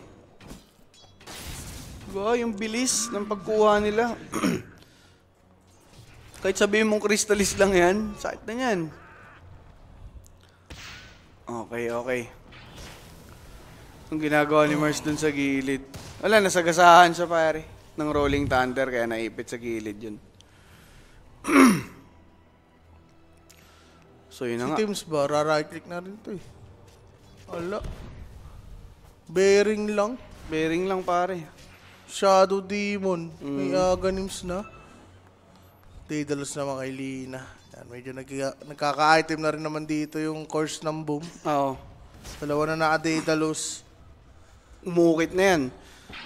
S1: Diba, yung bilis ng pagkuha nila. [clears throat] Kahit sabihin mong crystalis lang yan, sakit na yan. Okay, okay. Ang ginagawa ni Mars dun sa gilid. Wala, nasagasahan siya pare ng Rolling Thunder kaya naipit sa gilid yun. [clears throat] So yun na si nga. Si Teams ba? Ra-right click na rin to eh. Ala. Bearing lang. Bearing lang pare. Shadow Demon. Mm. May aganims ah, na. Daedalus naman kay Lina. Yan, medyo nag nagkaka-item na rin naman dito yung course ng boom. Oo. Dalawa na naka-Daedalus. Umukit na yan.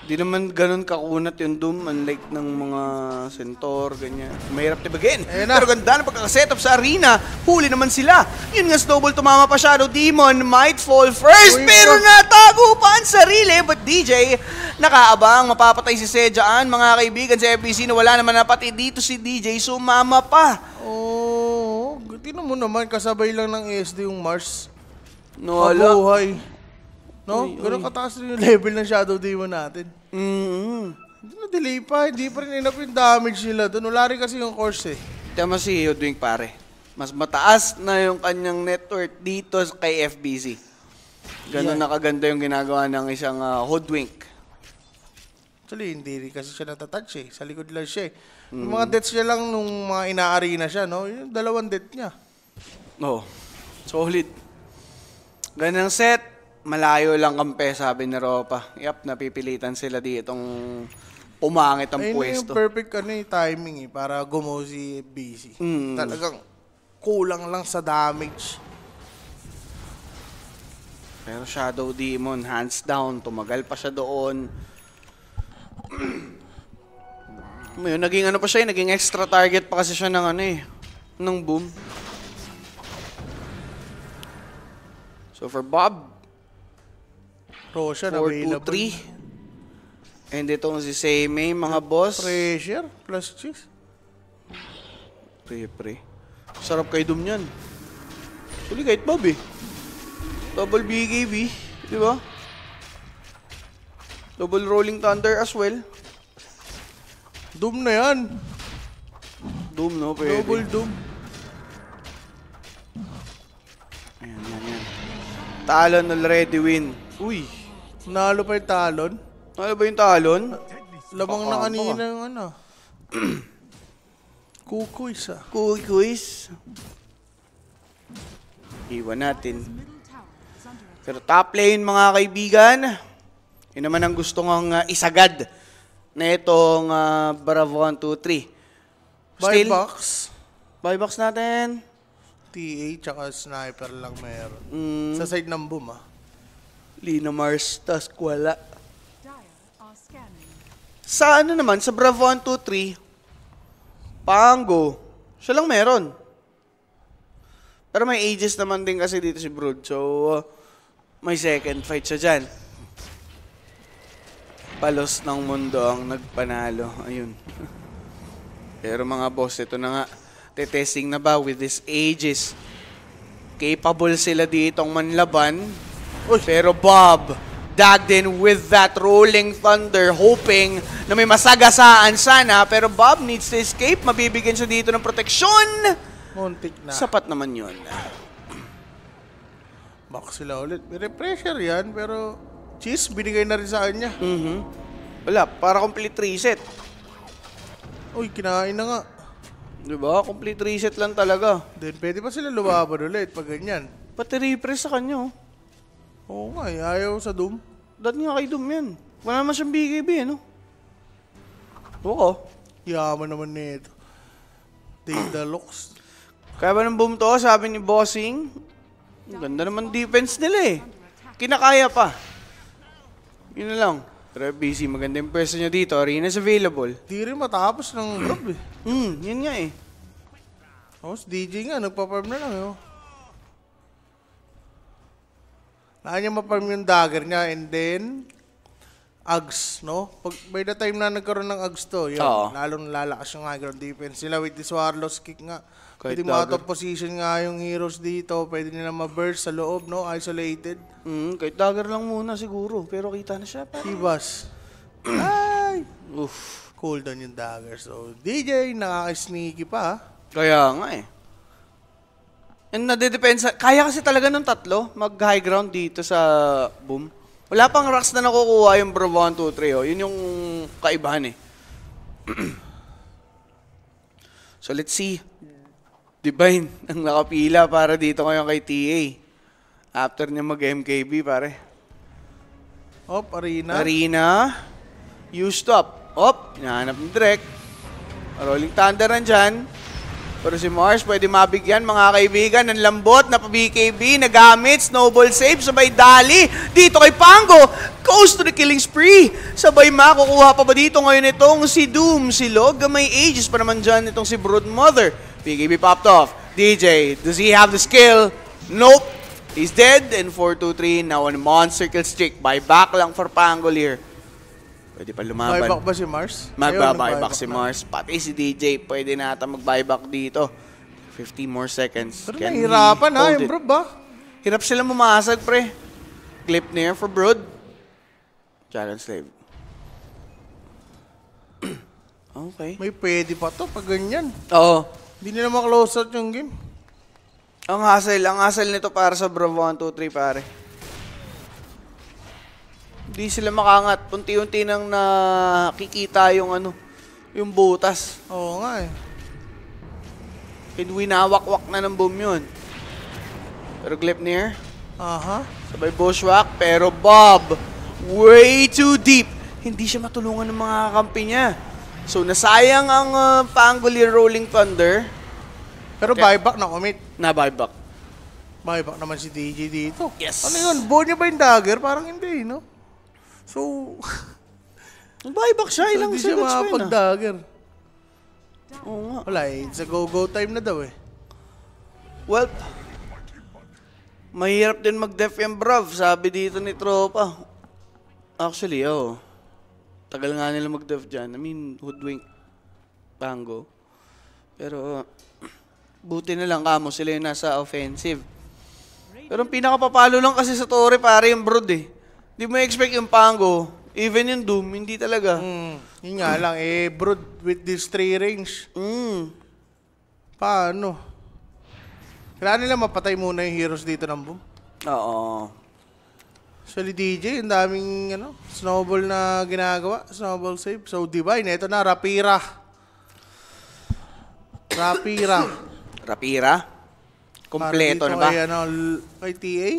S1: Di naman ganun kakunat yung Doom, unlike ng mga Centaur, ganyan. Mahirap tibagin. Pero ganda ng pagkakaset up sa arena. Huli naman sila. Yun nga, Snowball tumama pa Shadow Demon might fall first, Uy, pero bro. natago pa ang sarili. But DJ, nakaabang, mapapatay si Sejaan. Mga kaibigan sa FBC na wala naman na pati dito si DJ, sumama pa. oh, tinan mo naman, kasabay lang ng e SD yung Mars. No, Mabuhay. No? Uy, Ganun kataas rin yung level ng Shadow Demon natin. Mm-hmm. Hindi na delay pa. Hindi pa rin enough yung damage nila doon. Wala rin kasi yung course eh. Tama si Yodwing pare. Mas mataas na yung kanyang network dito kay FBC. Ganun yeah. na yung ginagawa ng isang uh, ah, hoodwink. Actually, hindi rin kasi siya natatouch eh. Sa likod lang siya eh. Mm. Yung mga deaths niya lang nung mga inaarena siya, no? Yung dalawang death niya. Oo. Oh, solid. Ganang set malayo lang kampe, sabi ni Ropa. Yap, napipilitan sila ditong pumangit ang Ayun pwesto. yung perfect ano, yung timing eh, para gumaw si BC. Mm. Talagang kulang lang sa damage. Pero Shadow Demon, hands down, tumagal pa siya doon. May [clears throat] naging ano pa siya, eh, naging extra target pa kasi siya ng ano eh, ng boom. So for Bob, Roshan 423. And itong si Seimei, mga boss. Pressure, plus cheese. Pre, pre. Sarap kay Doom yan. Actually, kahit Bob eh. Double BKB, di ba? Double Rolling Thunder as well. Doom na yan. Doom, no? Pwede. Double Doom. Ayan, yan, yan. Talon already win. Uy. Nalo pa yung talon? Nalo ba yung talon? Labang na kanina yung ano. [clears throat] Kukuis ah. Kukuis. Iwan natin. Pero top lane mga kaibigan. Yun naman ang gusto ng uh, ah, isagad na itong uh, Bravo 1, 2, 3. Buy box. Buy box natin. TA tsaka sniper lang meron. Mm. Sa side ng boom ah. Lina Mars, tas wala. Sa ano naman, sa Bravo 1, 2, Pango, siya lang meron. Pero may ages naman din kasi dito si Brood. So, uh, may second fight siya dyan. Palos ng mundo ang nagpanalo. Ayun. Pero mga boss, ito na nga. Tetesting na ba with these ages? Capable sila ditong manlaban Uy. Pero Bob, in with that rolling thunder, hoping na may masagasaan sana. Pero Bob needs to escape. Mabibigyan siya dito ng protection. Muntik na. Sapat naman yun. Back sila ulit. May pressure yan, pero... Cheese, binigay na rin sa kanya. Mm -hmm. Wala, para complete reset. Uy, kinain na nga. Di ba? Complete reset lang talaga. Then pwede pa sila lumaban ulit pag ganyan. Pati repress sa kanya, oh. Oo nga, eh, ayaw sa Doom. Dati nga kay Doom yan. Wala naman siyang BKB, ano? Eh, Oo. Yaman naman nito. Take the looks. Kaya ba ng boom to? Sabi ni Bossing. Ganda naman defense nila eh. Kinakaya pa. Yun na lang. Pero busy, maganda yung pwesto niya dito. Arena is available. Di rin matapos ng group eh. Hmm, yun nga eh. Tapos DJ nga, nagpa-farm na lang eh. oh. Naan niya maparm yung dagger niya and then Ags, no? Pag, by the time na nagkaroon ng Ags to, yun, Oo. lalong lalakas yung high ground defense nila with this Warlord's kick nga. Kahit Pwede mga dagger. top position nga yung heroes dito. Pwede nila ma-burst sa loob, no? Isolated. Mm, kahit dagger lang muna siguro, pero kita na siya. pa. Tibas. [clears throat] Ay! Uff. Cool down yung dagger. So, DJ, nakaka-sneaky pa. Kaya nga eh. And nadedepensa. Kaya kasi talaga nung tatlo mag-high ground dito sa boom. Wala pang rocks na nakukuha yung bro 1, 2, 3. Oh. Yun yung kaibahan eh. [clears throat] so let's see. Divine [laughs] ang nakapila para dito ngayon kay TA. After niya mag-MKB pare. Op, arena. Arena. You stop. Op, hinahanap ni Drek. Rolling Thunder nandyan. Pero si Mars pwede mabigyan mga kaibigan ng lambot na BKB na gamit, snowball save, sabay dali. Dito kay Pango, goes to the killing spree. Sabay makukuha pa ba dito ngayon itong si Doom, si Log, may ages pa naman dyan itong si Broodmother. BKB popped off. DJ, does he have the skill? Nope. He's dead. And 4-2-3, now on Monster Kill Streak. back lang for Pango here. Pwede pa lumaban. Buyback ba si Mars? Magba-buyback si Mars. Pati si DJ, pwede na ata mag-buyback dito. 50 more seconds. Pero Can nahihirapan ha, yung bro ba? Hirap sila mamasag, pre. Clip na yan for Broad. Challenge slave. [clears throat] okay. May pwede pa to pag ganyan. Oo. Hindi nila maklose out yung game. Ang hassle, ang hassle nito para sa Bravo 1, 2, 3, pare. Hindi sila makangat. unti unti nang nakikita yung ano, yung butas. Oo nga eh. And winawakwak na ng boom yun. Pero Glipnir. Aha. Uh -huh. Sabay bushwhack. Pero Bob, way too deep. Hindi siya matulungan ng mga kakampi niya. So, nasayang ang uh, Pangolier Rolling Thunder. Pero okay. buyback na commit. Na buyback. Buyback naman si DJ dito. Yes. Ano yun? Buo niya ba yung dagger? Parang hindi, no? So, [laughs] buyback siya, ilang so, seconds siya ah. makapag-dagger. Oo nga. Wala eh, it's a go-go time na daw eh. Well, mahirap din mag-def yung brav, sabi dito ni Tropa. Actually, oh, tagal nga nila mag-def dyan. I mean, hoodwink, pango. Pero, buti na lang kamo sila yung nasa offensive. Pero ang pinakapapalo lang kasi sa Torre, pare yung Brood eh. Di mo expect yung Pango, even yung Doom, hindi talaga. Mm. Yun nga lang, eh, brood with these three rings. Mm. Paano? Kailangan nila mapatay muna yung heroes dito ng Boom. Oo. Actually, DJ, ang daming ano, snowball na ginagawa. Snowball save. So, Divine, ito na, Rapira. Rapira. [coughs] Rapira? Kompleto na ba? Kay, ano, kay TA?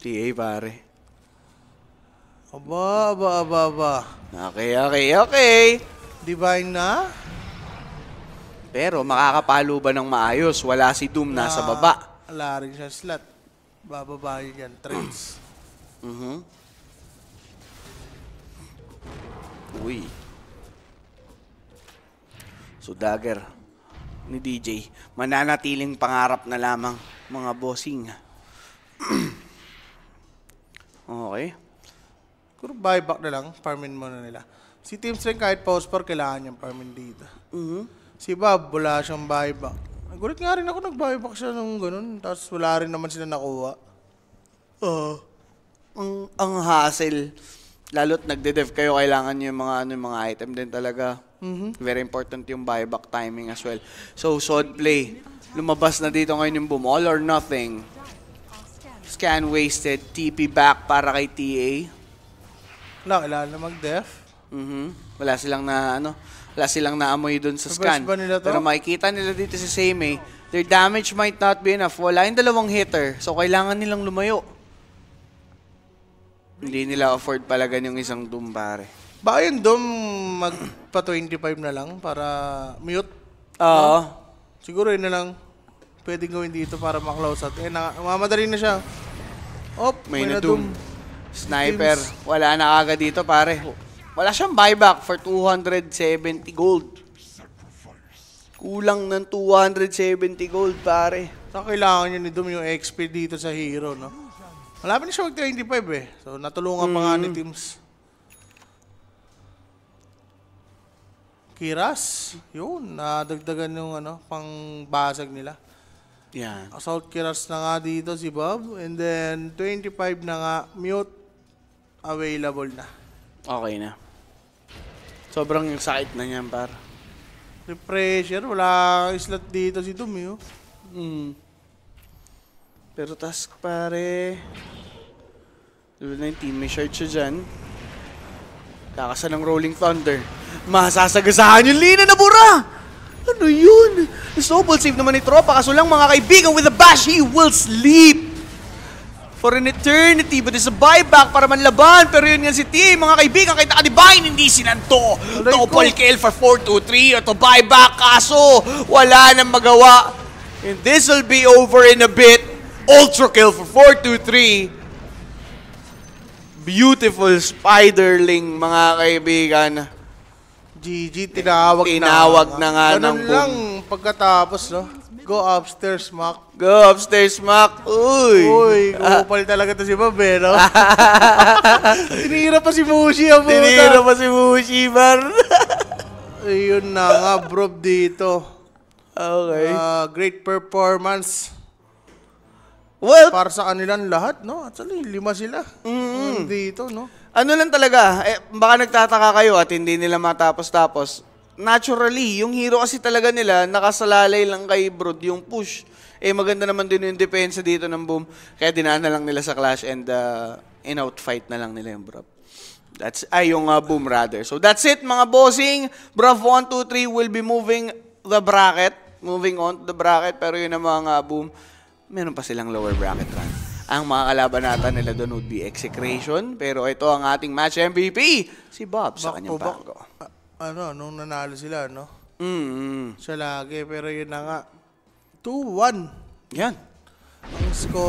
S1: TA, pare. Aba, aba, aba, aba. Okay, okay, okay. Divine na? Pero makakapalo ba ng maayos? Wala si Doom na, nasa ah, baba. Wala rin siya slot. Bababa yun yan, trades. Mhm. Mm Uy. So dagger ni DJ, mananatiling pangarap na lamang mga bossing. [clears throat] okay. Siguro buyback na lang, mo na nila. Si Team Strength kahit post for kailangan niyang farmin dito. Mm-hmm. Si Bob, wala siyang buyback. Nagulit nga rin ako, nag buy back siya nung ganun. Tapos wala rin naman sila nakuha. Oo. Uh, ang, ang hassle. Lalo't nagde-dev kayo, kailangan niyo yung mga, ano, yung mga item din talaga. Mm-hmm. Very important yung buyback timing as well. So, sword play. Lumabas na dito ngayon yung boom. All or nothing. Scan wasted. TP back para kay TA. Wala, wala namang deaf. Mhm. Wala silang na ano, wala silang naamoy doon sa scan. ba nila to? Pero makikita nila dito si same eh. Their damage might not be enough. Wala yung dalawang hitter. So kailangan nilang lumayo. Hindi nila afford palagan yung isang Doom pare. Baka yun doon magpa-25 na lang para mute. Oo. Siguro yun na lang pwedeng gawin dito para maklose out. Eh, na, mamadali na siya. Op, may, May na na doom. doom. Sniper. Wala na agad dito, pare. Wala siyang buyback for 270 gold. Kulang ng 270 gold, pare. So, kailangan niya ni Doom yung XP dito sa hero, no? Malapit na siya mag-25 eh. So, natulungan mm. pa nga ni hmm. Teams. Kiras, yun, nadagdagan yung ano, pangbasag nila. Yeah. Assault Kiras na nga dito si Bob. And then, 25 na nga, Mute available na. Okay na. Sobrang sakit na niyan, par. Refresher, wala slot dito si Dumi, oh. Mm. Pero task, pare. Level 19, may shard siya dyan. Kakasa ng Rolling Thunder. Masasagasaan yung Lina na bura! Ano yun? Snowball save naman ni Tropa. Kaso lang mga kaibigan, with a bash, he will sleep! for an eternity but it's a buyback para manlaban pero yun nga si team mga kaibigan kahit nakadivine hindi sinanto double kill for 4-2-3 ito buyback kaso wala nang magawa and this will be over in a bit ultra kill for 4-2-3 beautiful spiderling mga kaibigan GG tinawag tinawag na, na nga Ganun ng boom pagkatapos no Go upstairs, Mac. Go upstairs, Mac. Uy! Uy, kumupal talaga to si Babe, eh, no? [laughs] Tinira pa si Mushi, ang ah, puta. Tinira pa si Mushi, bar. [laughs] Ayun na nga, bro, dito. Okay. Uh, great performance. Well, para sa kanilang lahat, no? Actually, lima sila. Mm-hmm. Dito, no? Ano lang talaga, eh, baka nagtataka kayo at hindi nila matapos-tapos naturally, yung hero kasi talaga nila, nakasalalay lang kay Brod yung push. Eh, maganda naman din yung depensa dito ng Boom. Kaya dinaan na lang nila sa Clash and uh, in-out fight na lang nila yung Brod. That's, ay, yung uh, Boom rather. So that's it mga bossing. Brav 1, 2, 3 will be moving the bracket. Moving on to the bracket. Pero yun ang mga Boom. Meron pa silang lower bracket run. Ang mga kalaban natin nila doon would be Execration. Pero ito ang ating match MVP, si Bob sa kanyang bago ano, nung nanalo sila, no? Mm. Mm-hmm. Sa lagi, pero yun na nga. 2-1. Yan. Ang score.